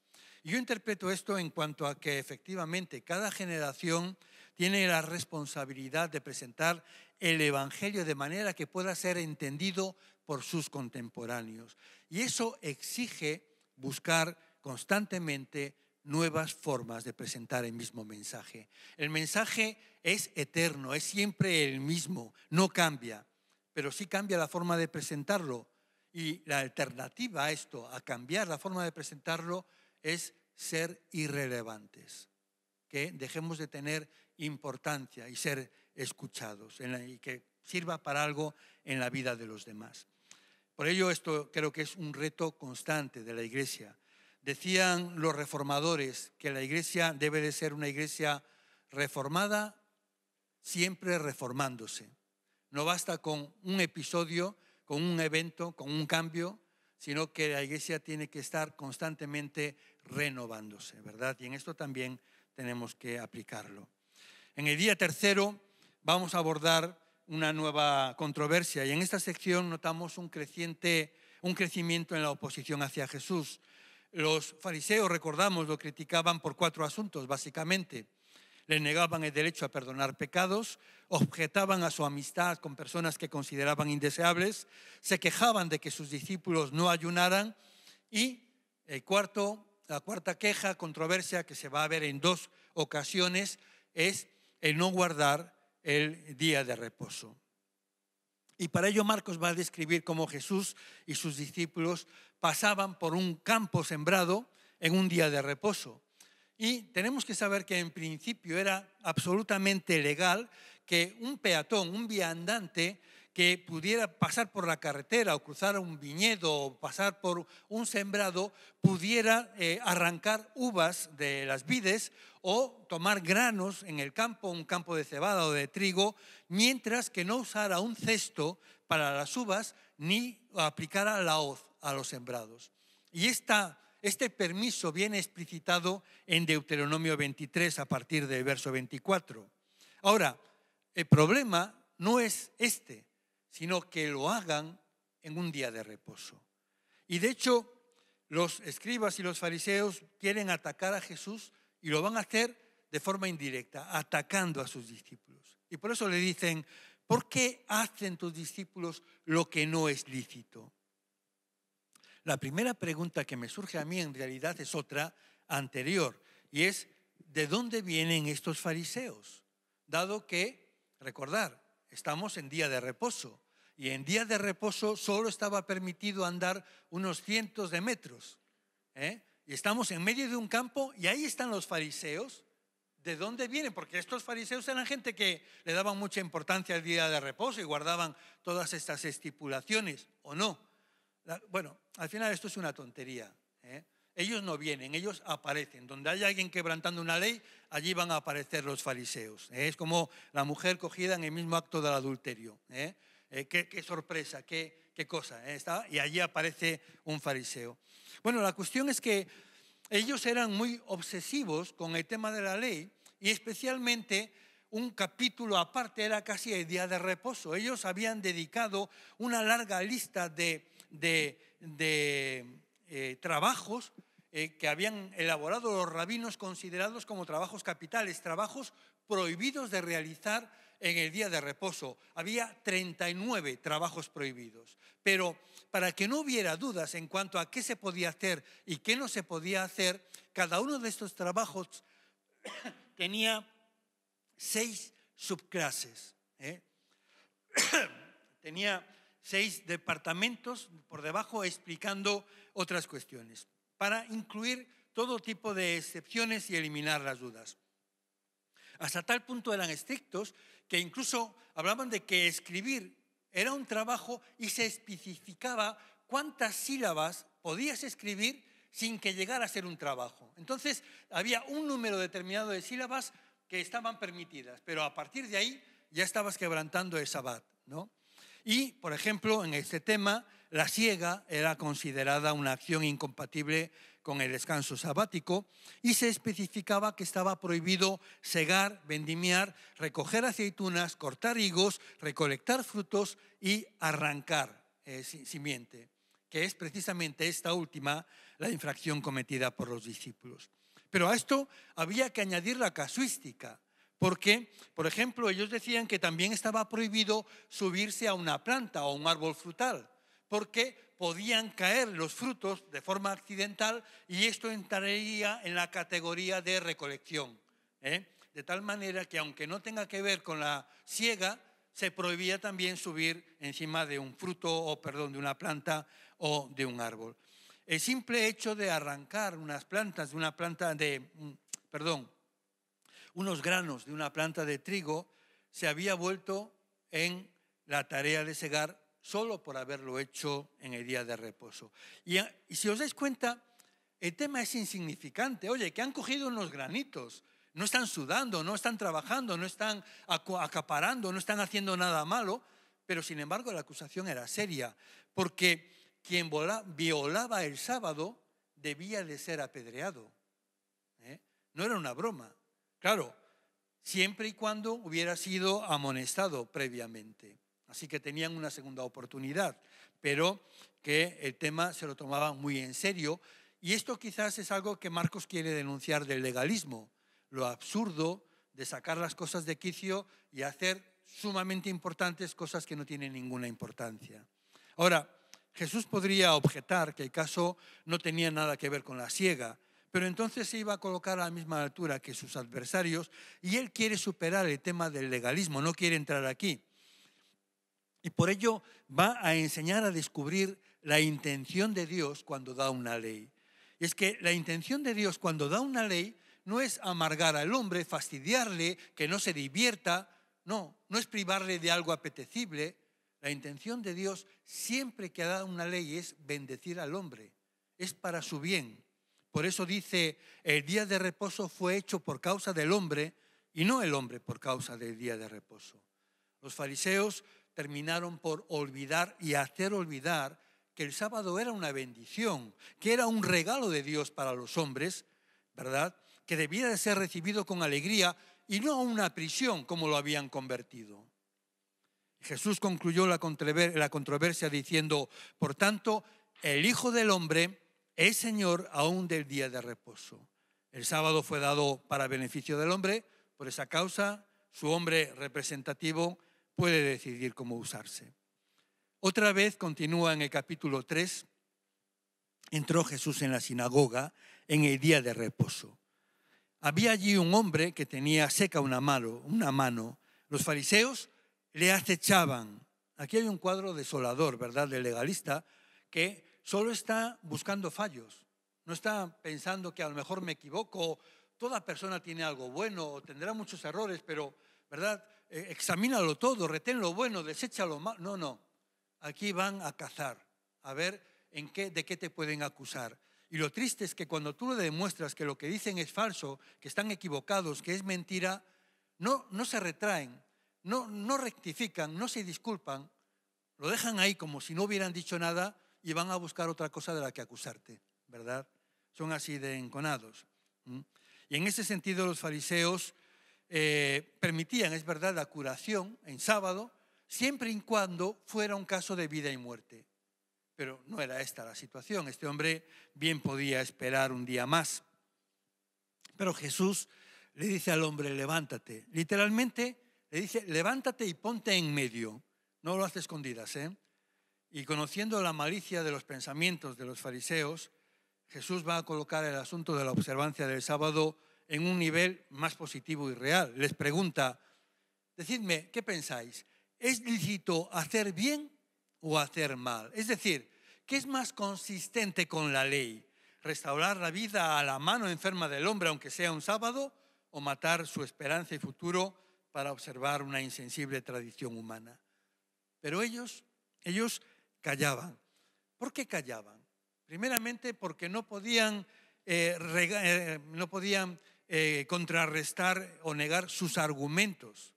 Yo interpreto esto en cuanto a que efectivamente cada generación tiene la responsabilidad de presentar el Evangelio de manera que pueda ser entendido por sus contemporáneos. Y eso exige buscar constantemente nuevas formas de presentar el mismo mensaje. El mensaje es eterno, es siempre el mismo, no cambia, pero sí cambia la forma de presentarlo. Y la alternativa a esto, a cambiar la forma de presentarlo, es ser irrelevantes, que dejemos de tener importancia y ser escuchados y que sirva para algo en la vida de los demás. Por ello, esto creo que es un reto constante de la Iglesia Decían los reformadores que la iglesia debe de ser una iglesia reformada, siempre reformándose. No basta con un episodio, con un evento, con un cambio, sino que la iglesia tiene que estar constantemente renovándose, ¿verdad? Y en esto también tenemos que aplicarlo. En el día tercero vamos a abordar una nueva controversia y en esta sección notamos un creciente un crecimiento en la oposición hacia Jesús. Los fariseos, recordamos, lo criticaban por cuatro asuntos, básicamente. Le negaban el derecho a perdonar pecados, objetaban a su amistad con personas que consideraban indeseables, se quejaban de que sus discípulos no ayunaran y el cuarto, la cuarta queja, controversia que se va a ver en dos ocasiones es el no guardar el día de reposo. Y para ello Marcos va a describir cómo Jesús y sus discípulos pasaban por un campo sembrado en un día de reposo. Y tenemos que saber que en principio era absolutamente legal que un peatón, un viandante, que pudiera pasar por la carretera o cruzar un viñedo o pasar por un sembrado, pudiera eh, arrancar uvas de las vides o tomar granos en el campo, un campo de cebada o de trigo, mientras que no usara un cesto para las uvas ni aplicara la hoz a los sembrados. Y este permiso viene explicitado en Deuteronomio 23 a partir del verso 24. Ahora, el problema no es este, sino que lo hagan en un día de reposo. Y de hecho, los escribas y los fariseos quieren atacar a Jesús y lo van a hacer de forma indirecta, atacando a sus discípulos. Y por eso le dicen, ¿por qué hacen tus discípulos lo que no es lícito? La primera pregunta que me surge a mí en realidad es otra anterior, y es, ¿de dónde vienen estos fariseos? Dado que, recordar, estamos en día de reposo y en días de reposo solo estaba permitido andar unos cientos de metros. ¿eh? Y estamos en medio de un campo y ahí están los fariseos. ¿De dónde vienen? Porque estos fariseos eran gente que le daban mucha importancia al día de reposo y guardaban todas estas estipulaciones, ¿o no? bueno, al final esto es una tontería. ¿eh? Ellos no vienen, ellos aparecen. Donde hay alguien quebrantando una ley, allí van a aparecer los fariseos. ¿eh? Es como la mujer cogida en el mismo acto del adulterio. ¿eh? Eh, qué, sorpresa, qué, cosa. ¿eh? y allí aparece un fariseo. Bueno, la cuestión es que ellos eran muy obsesivos con el tema de la ley y especialmente un capítulo aparte era casi el día de reposo. Ellos habían dedicado una larga lista de, eh, trabajos que habían elaborado los rabinos considerados como trabajos capitales, trabajos prohibidos de realizar en el día de reposo, había 39 trabajos prohibidos. Pero para que no hubiera dudas en cuanto a qué se podía hacer y qué no se podía hacer, cada uno de estos trabajos tenía seis subclases. ¿eh? tenía seis departamentos por debajo explicando otras cuestiones, para incluir todo tipo de excepciones y eliminar las dudas. Hasta tal punto eran estrictos que incluso hablaban de que escribir era un trabajo y se especificaba cuántas sílabas podías escribir sin que llegara a ser un trabajo. Entonces había un número determinado de sílabas que estaban permitidas, pero a partir de ahí ya estabas quebrantando el bat. ¿no? Y, por ejemplo, en este tema la siega era considerada una acción incompatible con el descanso sabático y se especificaba que estaba prohibido segar, vendimiar, recoger aceitunas, cortar higos, recolectar frutos y arrancar eh, simiente, que es precisamente esta última la infracción cometida por los discípulos. Pero a esto había que añadir la casuística, porque, por ejemplo, ellos decían que también estaba prohibido subirse a una planta o un árbol frutal porque podían caer los frutos de forma accidental y esto entraría en la categoría de recolección. ¿eh? De tal manera que aunque no tenga que ver con la siega, se prohibía también subir encima de un fruto o, perdón, de una planta o de un árbol. El simple hecho de arrancar unas plantas de una planta de, mm, perdón, unos granos de una planta de trigo se había vuelto en la tarea de segar solo por haberlo hecho en el día de reposo. Y, si os dais cuenta, el tema es insignificante. Oye, que han cogido unos granitos, no están sudando, no están trabajando, no están acaparando, no están haciendo nada malo, pero sin embargo la acusación era seria, porque quien violaba el sábado debía de ser apedreado. ¿eh? No era una broma, claro, siempre y cuando hubiera sido amonestado previamente. Así que tenían una segunda oportunidad, pero que el tema se lo tomaban muy en serio. Y esto quizás es algo que Marcos quiere denunciar del legalismo, lo absurdo de sacar las cosas de quicio y hacer sumamente importantes cosas que no tienen ninguna importancia. Ahora, Jesús podría objetar que el caso no tenía nada que ver con la siega, pero entonces se iba a colocar a la misma altura que sus adversarios y él quiere superar el tema del legalismo, no quiere entrar aquí. Y por ello va a enseñar a descubrir la intención de Dios cuando da una ley. es que la intención de Dios cuando da una ley no es amargar al hombre, fastidiarle, que no se divierta, no, no es privarle de algo apetecible. La intención de Dios siempre que ha dado una ley es bendecir al hombre, es para su bien. Por eso dice, el día de reposo fue hecho por causa del hombre y no el hombre por causa del día de reposo. Los fariseos terminaron por olvidar y hacer olvidar que el sábado era una bendición, que era un regalo de Dios para los hombres, ¿verdad? Que debía de ser recibido con alegría y no una prisión como lo habían convertido. Jesús concluyó la controversia diciendo, por tanto, el Hijo del Hombre es Señor aún del día de reposo. El sábado fue dado para beneficio del hombre, por esa causa su hombre representativo puede decidir cómo usarse. Otra vez continúa en el capítulo 3, entró Jesús en la sinagoga en el día de reposo. Había allí un hombre que tenía seca una mano, una mano. Los fariseos le acechaban. Aquí hay un cuadro desolador, ¿verdad?, del legalista, que solo está buscando fallos. No está pensando que a lo mejor me equivoco, toda persona tiene algo bueno, tendrá muchos errores, pero, ¿verdad? Eh, examínalo todo, retén lo bueno, deséchalo mal, No, no. Aquí van a cazar, a ver en qué, de qué te pueden acusar. Y lo triste es que cuando tú le demuestras que lo que dicen es falso, que están equivocados, que es mentira, no, no se retraen, no, no rectifican, no se disculpan, lo dejan ahí como si no hubieran dicho nada y van a buscar otra cosa de la que acusarte, ¿verdad? Son así de enconados. Y en ese sentido los fariseos eh, permitían, es verdad, la curación en sábado, siempre y cuando fuera un caso de vida y muerte. Pero no era esta la situación. Este hombre bien podía esperar un día más. Pero Jesús le dice al hombre, levántate. Literalmente le dice, levántate y ponte en medio. No lo hace escondidas. ¿eh? Y conociendo la malicia de los pensamientos de los fariseos, Jesús va a colocar el asunto de la observancia del sábado en un nivel más positivo y real. Les pregunta, decidme, ¿qué pensáis? ¿Es lícito hacer bien o hacer mal? Es decir, ¿qué es más consistente con la ley? ¿Restaurar la vida a la mano enferma del hombre, aunque sea un sábado, o matar su esperanza y futuro para observar una insensible tradición humana? Pero ellos, ellos callaban. ¿Por qué callaban? Primeramente porque no podían, eh, eh, no podían eh, contrarrestar o negar sus argumentos,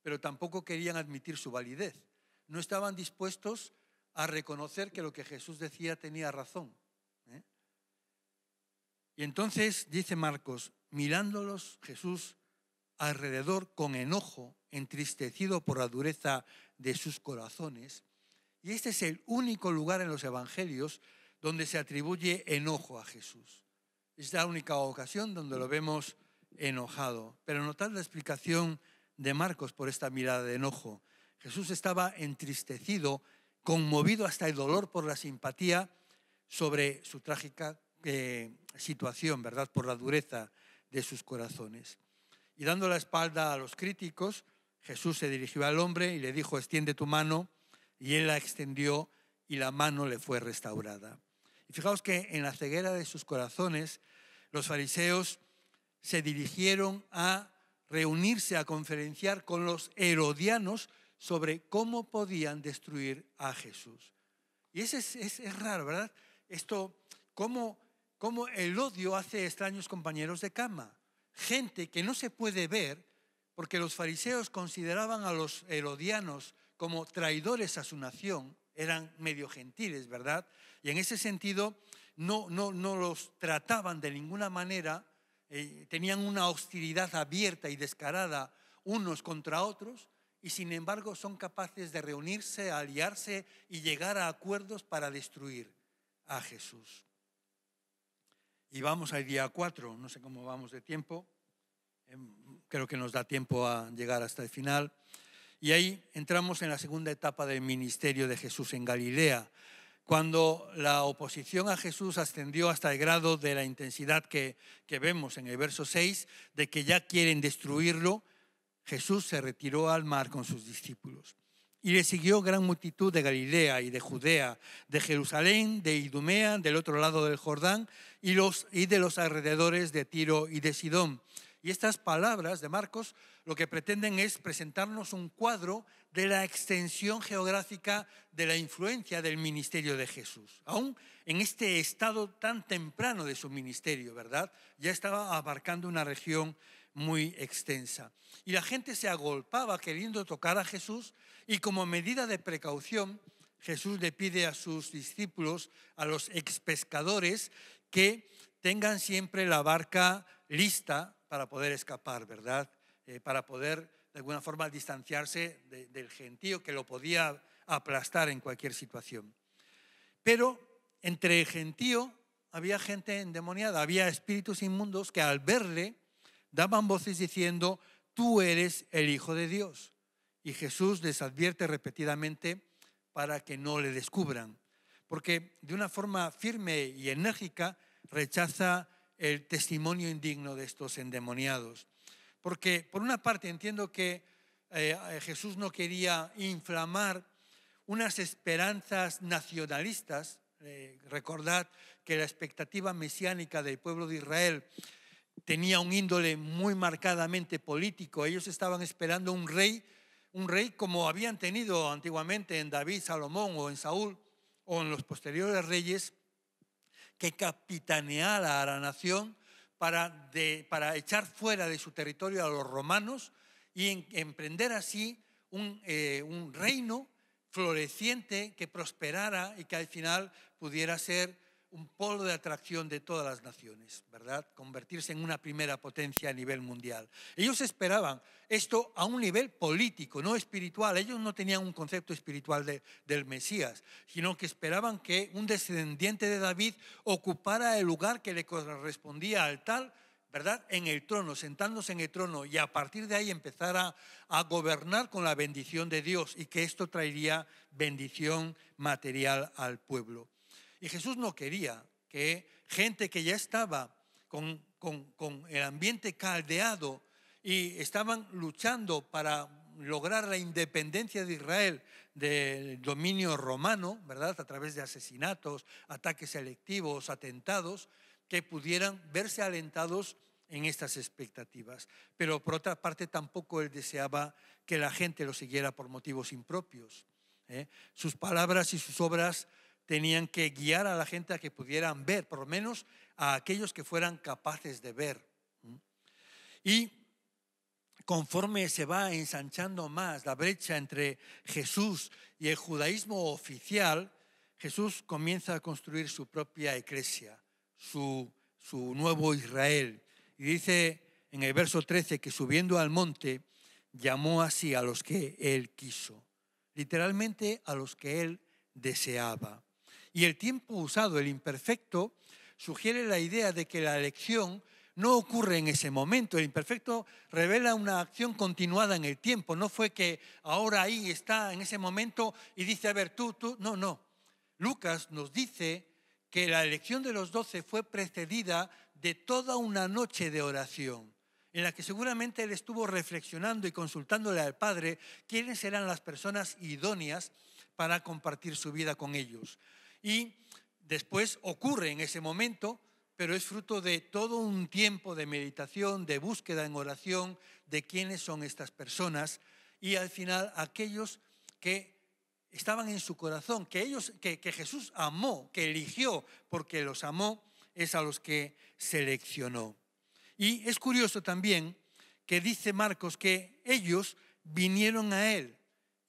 pero tampoco querían admitir su validez. No estaban dispuestos a reconocer que lo que Jesús decía tenía razón. ¿eh? Y entonces dice Marcos, mirándolos Jesús alrededor con enojo, entristecido por la dureza de sus corazones, y este es el único lugar en los evangelios donde se atribuye enojo a Jesús. Es la única ocasión donde lo vemos enojado. Pero notad la explicación de Marcos por esta mirada de enojo. Jesús estaba entristecido, conmovido hasta el dolor por la simpatía sobre su trágica eh, situación, ¿verdad? Por la dureza de sus corazones. Y dando la espalda a los críticos, Jesús se dirigió al hombre y le dijo, extiende tu mano, y él la extendió y la mano le fue restaurada. Y fijaos que en la ceguera de sus corazones, los fariseos se dirigieron a reunirse a conferenciar con los herodianos sobre cómo podían destruir a Jesús. Y eso es, raro, ¿verdad? Esto, cómo, cómo el odio hace extraños compañeros de cama, gente que no se puede ver porque los fariseos consideraban a los herodianos como traidores a su nación, eran medio gentiles, ¿verdad? Y en ese sentido, no, los trataban de ninguna manera, eh, tenían una hostilidad abierta y descarada unos contra otros, y sin embargo son capaces de reunirse, aliarse y llegar a acuerdos para destruir a Jesús. Y vamos al día 4, no sé cómo vamos de tiempo, em, creo que nos da tiempo a llegar hasta el final. Y ahí entramos en la segunda etapa del ministerio de Jesús en Galilea, cuando la oposición a Jesús ascendió hasta el grado de la intensidad que, vemos en el verso 6, de que ya quieren destruirlo, Jesús se retiró al mar con sus discípulos. Y le siguió gran multitud de Galilea y de Judea, de Jerusalén, de Idumea, del otro lado del Jordán, y, los, y de los alrededores de Tiro y de Sidón y estas palabras de Marcos lo que pretenden es presentarnos un cuadro de la extensión geográfica de la influencia del ministerio de Jesús. Aún en este estado tan temprano de su ministerio, ¿verdad? Ya estaba abarcando una región muy extensa. Y la gente se agolpaba queriendo tocar a Jesús y como medida de precaución, Jesús le pide a sus discípulos, a los expescadores, que tengan siempre la barca lista para poder escapar, ¿verdad? Eh, para poder de alguna forma distanciarse del gentío que lo podía aplastar en cualquier situación. Pero entre el gentío había gente endemoniada, había espíritus inmundos que al verle daban voces diciendo, tú eres el Hijo de Dios. Y Jesús les advierte repetidamente para que no le descubran, porque de una forma firme y enérgica rechaza el testimonio indigno de estos endemoniados. Porque por una parte entiendo que eh, Jesús no quería inflamar unas esperanzas nacionalistas. Eh, recordad que la expectativa mesiánica del pueblo de Israel tenía un índole muy marcadamente político. Ellos estaban esperando un rey, un rey como habían tenido antiguamente en David, Salomón o en Saúl o en los posteriores reyes, que capitaneara a la nación para, para echar fuera de su territorio a los romanos y emprender así un, eh, un reino floreciente que prosperara y que al final pudiera ser un polo de atracción de todas las naciones, ¿verdad? Convertirse en una primera potencia a nivel mundial. Ellos esperaban esto a un nivel político, no espiritual. Ellos no tenían un concepto espiritual del Mesías, sino que esperaban que un descendiente de David ocupara el lugar que le correspondía al tal, ¿verdad? En el trono, sentándose en el trono y a partir de ahí empezara a gobernar con la bendición de Dios y que esto traería bendición material al pueblo. Y Jesús no quería que gente que ya estaba con, el ambiente caldeado y estaban luchando para lograr la independencia de Israel del dominio romano, ¿verdad? A través de asesinatos, ataques selectivos, atentados, que pudieran verse alentados en estas expectativas. Pero por otra parte tampoco él deseaba que la gente lo siguiera por motivos impropios. ¿eh? Sus palabras y sus obras tenían que guiar a la gente a que pudieran ver, por lo menos a aquellos que fueran capaces de ver. Y conforme se va ensanchando más la brecha entre Jesús y el judaísmo oficial, Jesús comienza a construir su propia iglesia, su, su nuevo Israel. Y dice en el verso 13 que subiendo al monte llamó así a los que él quiso, literalmente a los que él deseaba y el tiempo usado, el imperfecto, sugiere la idea de que la elección no ocurre en ese momento. El imperfecto revela una acción continuada en el tiempo. No fue que ahora ahí está en ese momento y dice, a ver, tú, tú. No, no. Lucas nos dice que la elección de los doce fue precedida de toda una noche de oración en la que seguramente él estuvo reflexionando y consultándole al Padre quiénes eran las personas idóneas para compartir su vida con ellos y después ocurre en ese momento, pero es fruto de todo un tiempo de meditación, de búsqueda en oración de quiénes son estas personas y al final aquellos que estaban en su corazón, que ellos que, Jesús amó, que eligió, porque los amó, es a los que seleccionó. Y es curioso también que dice Marcos que ellos vinieron a él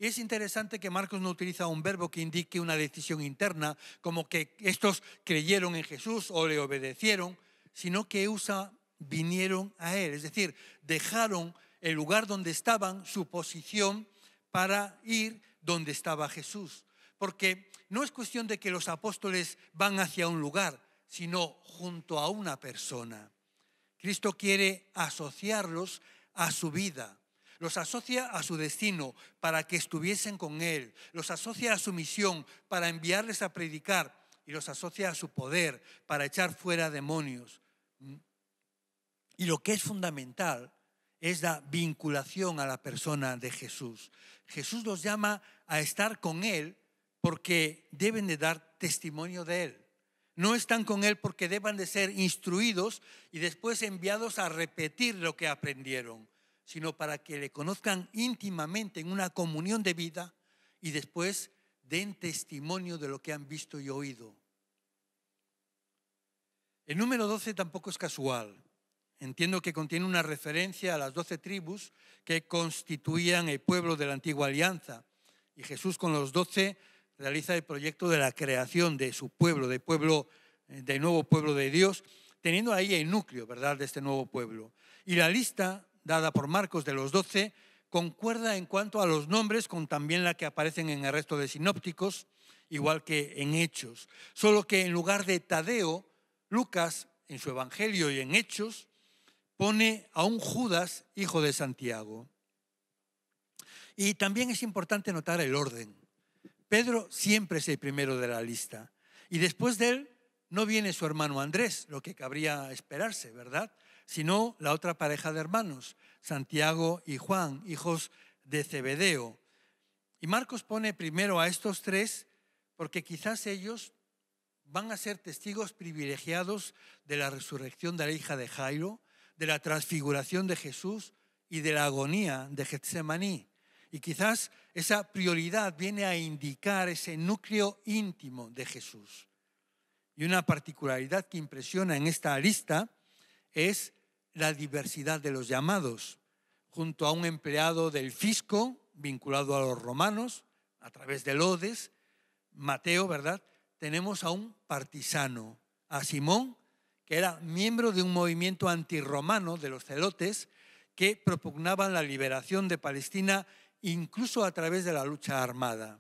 es interesante que Marcos no utiliza un verbo que indique una decisión interna, como que estos creyeron en Jesús o le obedecieron, sino que usa vinieron a Él, es decir, dejaron el lugar donde estaban, su posición, para ir donde estaba Jesús. Porque no es cuestión de que los apóstoles van hacia un lugar, sino junto a una persona. Cristo quiere asociarlos a su vida, los asocia a su destino para que estuviesen con Él. Los asocia a su misión para enviarles a predicar. Y los asocia a su poder para echar fuera demonios. Y lo que es fundamental es la vinculación a la persona de Jesús. Jesús los llama a estar con Él porque deben de dar testimonio de Él. No están con Él porque deban de ser instruidos y después enviados a repetir lo que aprendieron sino para que le conozcan íntimamente en una comunión de vida y después den testimonio de lo que han visto y oído. El número 12 tampoco es casual. Entiendo que contiene una referencia a las 12 tribus que constituían el pueblo de la antigua alianza. Y Jesús con los 12 realiza el proyecto de la creación de su pueblo, de pueblo, eh, del nuevo pueblo de Dios, teniendo ahí el núcleo, ¿verdad?, de este nuevo pueblo. Y la lista dada por Marcos de los doce concuerda en cuanto a los nombres con también la que aparecen en el resto de sinópticos, igual que en Hechos. Solo que en lugar de Tadeo, Lucas, en su Evangelio y en Hechos, pone a un Judas, hijo de Santiago. Y también es importante notar el orden. Pedro siempre es el primero de la lista. Y después de él no viene su hermano Andrés, lo que cabría esperarse, ¿verdad? sino la otra pareja de hermanos, Santiago y Juan, hijos de Zebedeo. Y Marcos pone primero a estos tres porque quizás ellos van a ser testigos privilegiados de la resurrección de la hija de Jairo, de la transfiguración de Jesús y de la agonía de Getsemaní. Y quizás esa prioridad viene a indicar ese núcleo íntimo de Jesús. Y una particularidad que impresiona en esta lista es la diversidad de los llamados, junto a un empleado del fisco vinculado a los romanos, a través de Lodes, Mateo, ¿verdad? Tenemos a un partisano, a Simón, que era miembro de un movimiento antirromano de los celotes que propugnaban la liberación de Palestina incluso a través de la lucha armada.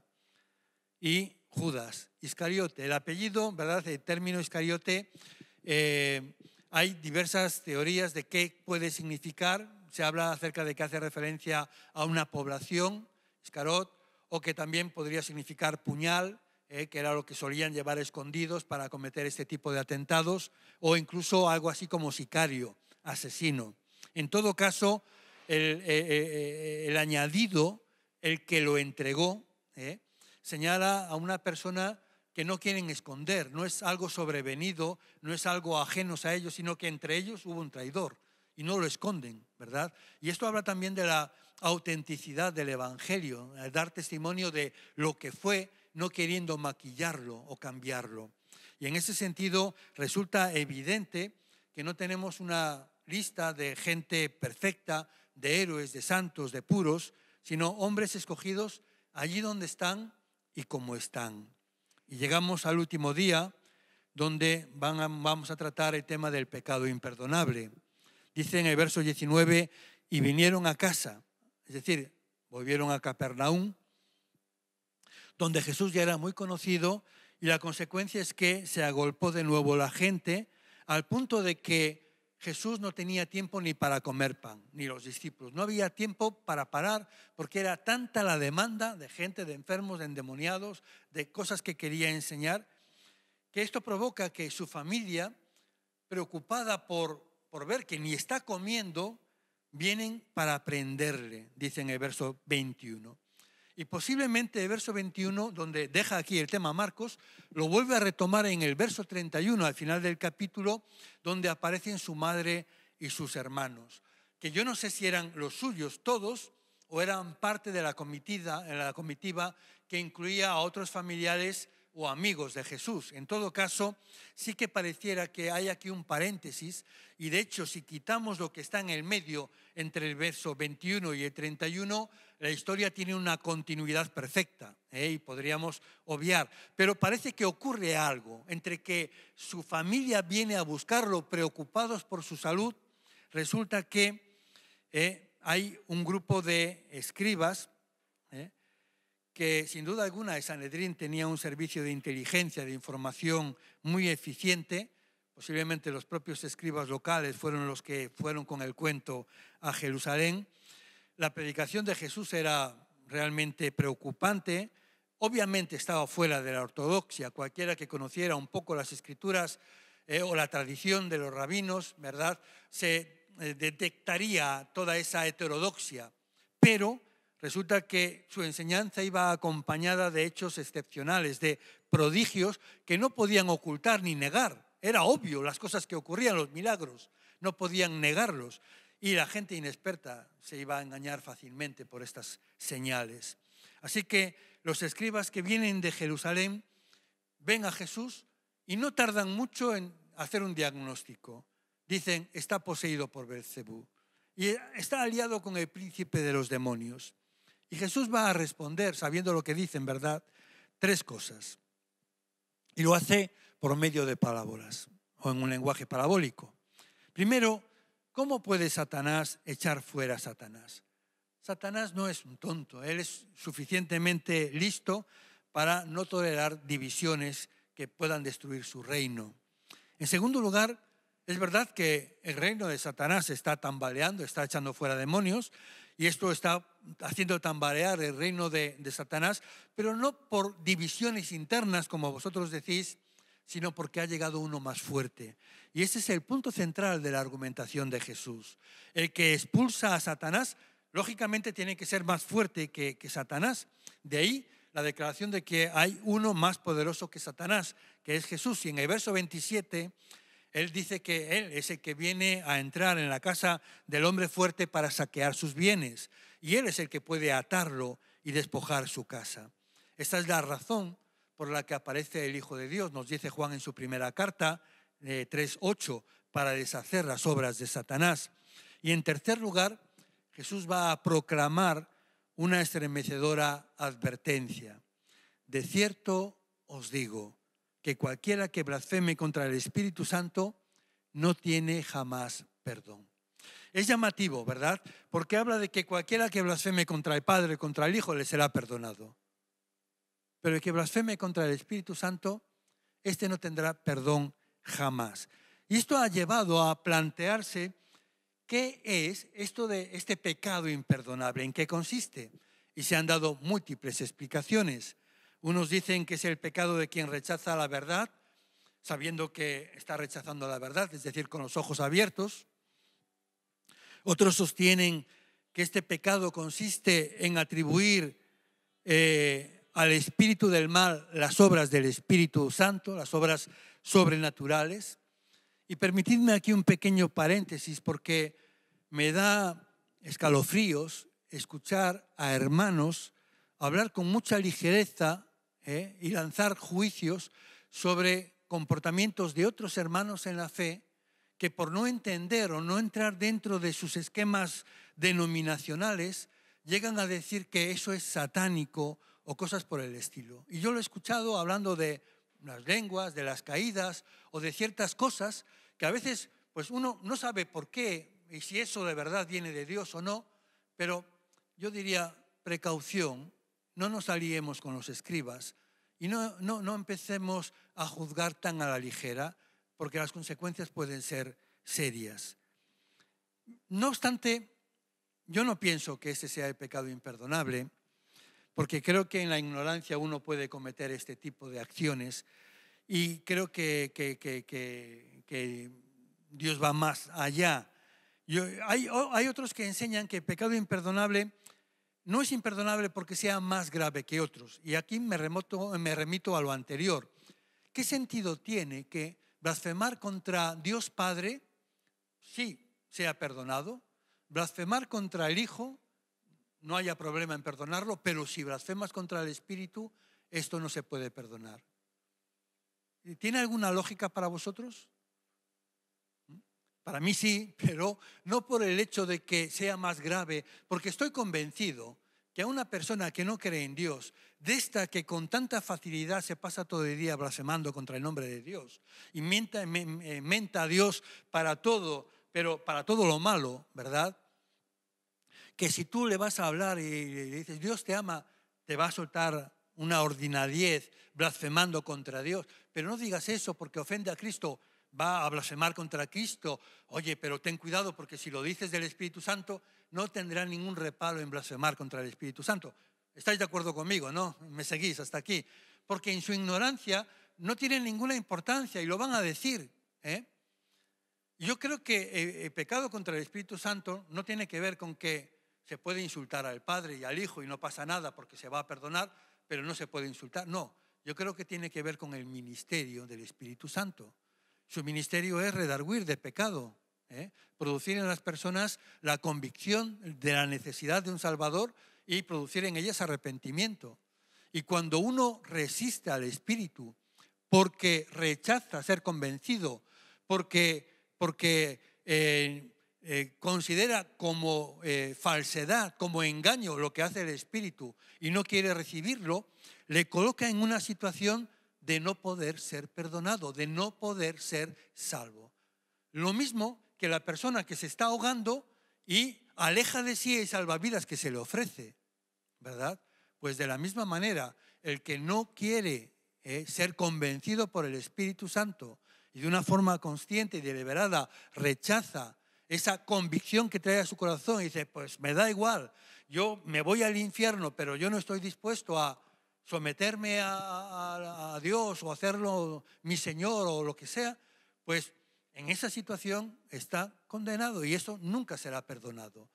Y Judas, Iscariote, el apellido, ¿verdad? El término Iscariote eh, hay diversas teorías de qué puede significar. Se habla acerca de que hace referencia a una población, escarot, o que también podría significar puñal, eh, que era lo que solían llevar escondidos para cometer este tipo de atentados, o incluso algo así como sicario, asesino. En todo caso, el eh, eh, añadido, el que lo entregó, señala a una persona que no quieren esconder, no es algo sobrevenido, no es algo ajeno a ellos, sino que entre ellos hubo un traidor y no lo esconden, ¿verdad? Y esto habla también de la autenticidad del Evangelio, dar testimonio de lo que fue, no queriendo maquillarlo o cambiarlo. Y en ese sentido resulta evidente que no tenemos una lista de gente perfecta, de héroes, de santos, de puros, sino hombres escogidos allí donde están y como están. Y llegamos al último día donde vamos a tratar el tema del pecado imperdonable. Dice en el verso 19, y vinieron a casa, es decir, volvieron a Capernaum, donde Jesús ya era muy conocido y la consecuencia es que se agolpó de nuevo la gente al punto de que Jesús no tenía tiempo ni para comer pan, ni los discípulos. No había tiempo para parar porque era tanta la demanda de gente, de enfermos, de endemoniados, de cosas que quería enseñar, que esto provoca que su familia, preocupada por, por ver que ni está comiendo, vienen para aprenderle, dice en el verso 21. Y posiblemente el verso 21, donde deja aquí el tema Marcos, lo vuelve a retomar en el verso 31, al final del capítulo, donde aparecen su madre y sus hermanos, que yo no sé si eran los suyos todos o eran parte de la comitiva, la comitiva que incluía a otros familiares o amigos de Jesús. En todo caso, sí que pareciera que hay aquí un paréntesis y de hecho si quitamos lo que está en el medio entre el verso 21 y el 31, la historia tiene una continuidad perfecta ¿eh? y podríamos obviar, pero parece que ocurre algo entre que su familia viene a buscarlo preocupados por su salud, resulta que ¿eh? hay un grupo de escribas ¿eh? que sin duda alguna Sanedrín tenía un servicio de inteligencia, de información muy eficiente, posiblemente los propios escribas locales fueron los que fueron con el cuento a Jerusalén, la predicación de Jesús era realmente preocupante. Obviamente estaba fuera de la ortodoxia. Cualquiera que conociera un poco las escrituras eh, o la tradición de los rabinos, ¿verdad? Se eh, detectaría toda esa heterodoxia. Pero resulta que su enseñanza iba acompañada de hechos excepcionales, de prodigios que no podían ocultar ni negar. Era obvio las cosas que ocurrían, los milagros, no podían negarlos. Y la gente inexperta se iba a engañar fácilmente por estas señales. Así que los escribas que vienen de Jerusalén ven a Jesús y no tardan mucho en hacer un diagnóstico. Dicen, está poseído por Belcebú y está aliado con el príncipe de los demonios. Y Jesús va a responder, sabiendo lo que dicen, ¿verdad? Tres cosas. Y lo hace por medio de parábolas o en un lenguaje parabólico. Primero, ¿Cómo puede Satanás echar fuera a Satanás? Satanás no es un tonto, él es suficientemente listo para no tolerar divisiones que puedan destruir su reino. En segundo lugar, es verdad que el reino de Satanás está tambaleando, está echando fuera demonios, y esto está haciendo tambalear el reino de, de Satanás, pero no por divisiones internas, como vosotros decís, sino porque ha llegado uno más fuerte. Y ese es el punto central de la argumentación de Jesús. El que expulsa a Satanás, lógicamente, tiene que ser más fuerte que, Satanás. De ahí la declaración de que hay uno más poderoso que Satanás, que es Jesús. Y en el verso 27, él dice que él es el que viene a entrar en la casa del hombre fuerte para saquear sus bienes. Y él es el que puede atarlo y despojar su casa. Esta es la razón por la que aparece el Hijo de Dios, nos dice Juan en su primera carta, 3.8, eh, para deshacer las obras de Satanás. Y en tercer lugar, Jesús va a proclamar una estremecedora advertencia. De cierto os digo que cualquiera que blasfeme contra el Espíritu Santo no tiene jamás perdón. Es llamativo, ¿verdad? Porque habla de que cualquiera que blasfeme contra el Padre, contra el Hijo, le será perdonado. Pero el que blasfeme contra el Espíritu Santo, este no tendrá perdón jamás. Y esto ha llevado a plantearse qué es esto de este pecado imperdonable, en qué consiste. Y se han dado múltiples explicaciones. Unos dicen que es el pecado de quien rechaza la verdad, sabiendo que está rechazando la verdad, es decir, con los ojos abiertos. Otros sostienen que este pecado consiste en atribuir eh, al espíritu del mal las obras del Espíritu Santo, las obras sobrenaturales. Y permitidme aquí un pequeño paréntesis porque me da escalofríos escuchar a hermanos hablar con mucha ligereza ¿eh? y lanzar juicios sobre comportamientos de otros hermanos en la fe que por no entender o no entrar dentro de sus esquemas denominacionales llegan a decir que eso es satánico o cosas por el estilo. Y yo lo he escuchado hablando de las lenguas, de las caídas o de ciertas cosas que a veces pues uno no sabe por qué y si eso de verdad viene de Dios o no, pero yo diría precaución, no nos aliemos con los escribas y no, no, no empecemos a juzgar tan a la ligera porque las consecuencias pueden ser serias. No obstante, yo no pienso que ese sea el pecado imperdonable porque creo que en la ignorancia uno puede cometer este tipo de acciones y creo que, que, que, que Dios va más allá. hay, hay, otros que enseñan que el pecado imperdonable no es imperdonable porque sea más grave que otros. Y aquí me, remoto, me remito a lo anterior. ¿Qué sentido tiene que blasfemar contra Dios Padre, sí, sea perdonado? Blasfemar contra el Hijo, no haya problema en perdonarlo, pero si blasfemas contra el Espíritu, esto no se puede perdonar. ¿Tiene alguna lógica para vosotros? ¿Mm? Para mí sí, pero no por el hecho de que sea más grave, porque estoy convencido que a una persona que no cree en Dios, de esta que con tanta facilidad se pasa todo el día blasfemando contra el nombre de Dios y menta, menta a Dios para todo, pero para todo lo malo, ¿verdad? que si tú le vas a hablar y dices, Dios te ama, te va a soltar una ordinariez blasfemando contra Dios. Pero no digas eso porque ofende a Cristo, va a blasfemar contra Cristo. Oye, pero ten cuidado porque si lo dices del Espíritu Santo, no tendrá ningún reparo en blasfemar contra el Espíritu Santo. ¿Estáis de acuerdo conmigo? ¿No? ¿Me seguís hasta aquí? Porque en su ignorancia no tienen ninguna importancia y lo van a decir. ¿eh? Yo creo que eh, el pecado contra el Espíritu Santo no tiene que ver con que se puede insultar al padre y al hijo y no pasa nada porque se va a perdonar, pero no se puede insultar. No, yo creo que tiene que ver con el ministerio del Espíritu Santo. Su ministerio es redarguir de pecado, ¿eh? producir en las personas la convicción de la necesidad de un Salvador y producir en ellas arrepentimiento. Y cuando uno resiste al Espíritu porque rechaza ser convencido, porque, porque eh, eh, considera como eh, falsedad, como engaño lo que hace el espíritu y no quiere recibirlo, le coloca en una situación de no poder ser perdonado, de no poder ser salvo. Lo mismo que la persona que se está ahogando y aleja de sí el salvavidas que se le ofrece, ¿verdad? Pues de la misma manera, el que no quiere eh, ser convencido por el Espíritu Santo y de una forma consciente y deliberada rechaza esa convicción que trae a su corazón y dice, pues me da igual, yo me voy al infierno, pero yo no estoy dispuesto a someterme a, a, Dios o hacerlo mi Señor o lo que sea, pues en esa situación está condenado y eso nunca será perdonado.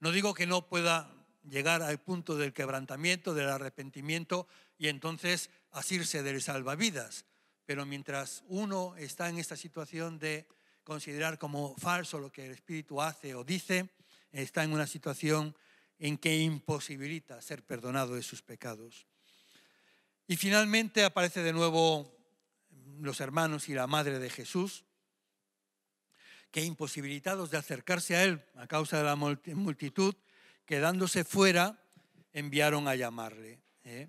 No digo que no pueda llegar al punto del quebrantamiento, del arrepentimiento y entonces asirse del salvavidas, pero mientras uno está en esta situación de considerar como falso lo que el Espíritu hace o dice, está en una situación en que imposibilita ser perdonado de sus pecados. Y finalmente aparece de nuevo los hermanos y la madre de Jesús, que imposibilitados de acercarse a él a causa de la multitud, quedándose fuera, enviaron a llamarle. ¿eh?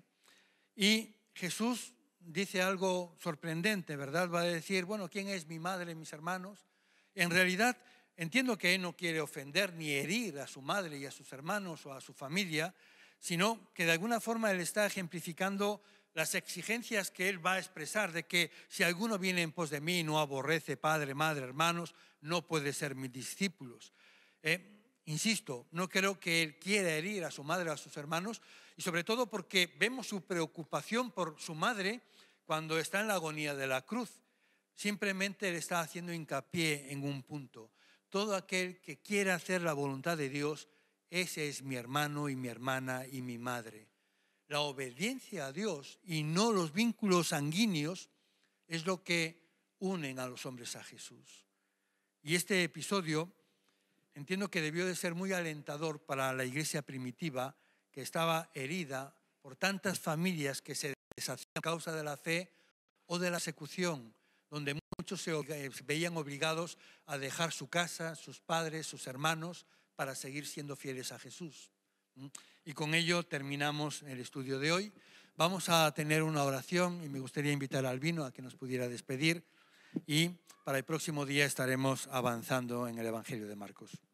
Y Jesús dice algo sorprendente, ¿verdad? Va a decir, bueno, ¿quién es mi madre, y mis hermanos? En realidad, entiendo que él no quiere ofender ni herir a su madre y a sus hermanos o a su familia, sino que de alguna forma él está ejemplificando las exigencias que él va a expresar de que si alguno viene en pos de mí y no aborrece padre, madre, hermanos, no puede ser mis discípulos. Eh, insisto, no creo que él quiera herir a su madre o a sus hermanos, y sobre todo porque vemos su preocupación por su madre cuando está en la agonía de la cruz. Simplemente le está haciendo hincapié en un punto. Todo aquel que quiera hacer la voluntad de Dios, ese es mi hermano y mi hermana y mi madre. La obediencia a Dios y no los vínculos sanguíneos es lo que unen a los hombres a Jesús. Y este episodio entiendo que debió de ser muy alentador para la iglesia primitiva que estaba herida por tantas familias que se deshacían a causa de la fe o de la ejecución donde muchos eh, se veían obligados a dejar su casa, sus padres, sus hermanos, para seguir siendo fieles a Jesús. Y con ello terminamos el estudio de hoy. Vamos a tener una oración y me gustaría invitar al vino a que nos pudiera despedir y para el próximo día estaremos avanzando en el Evangelio de Marcos.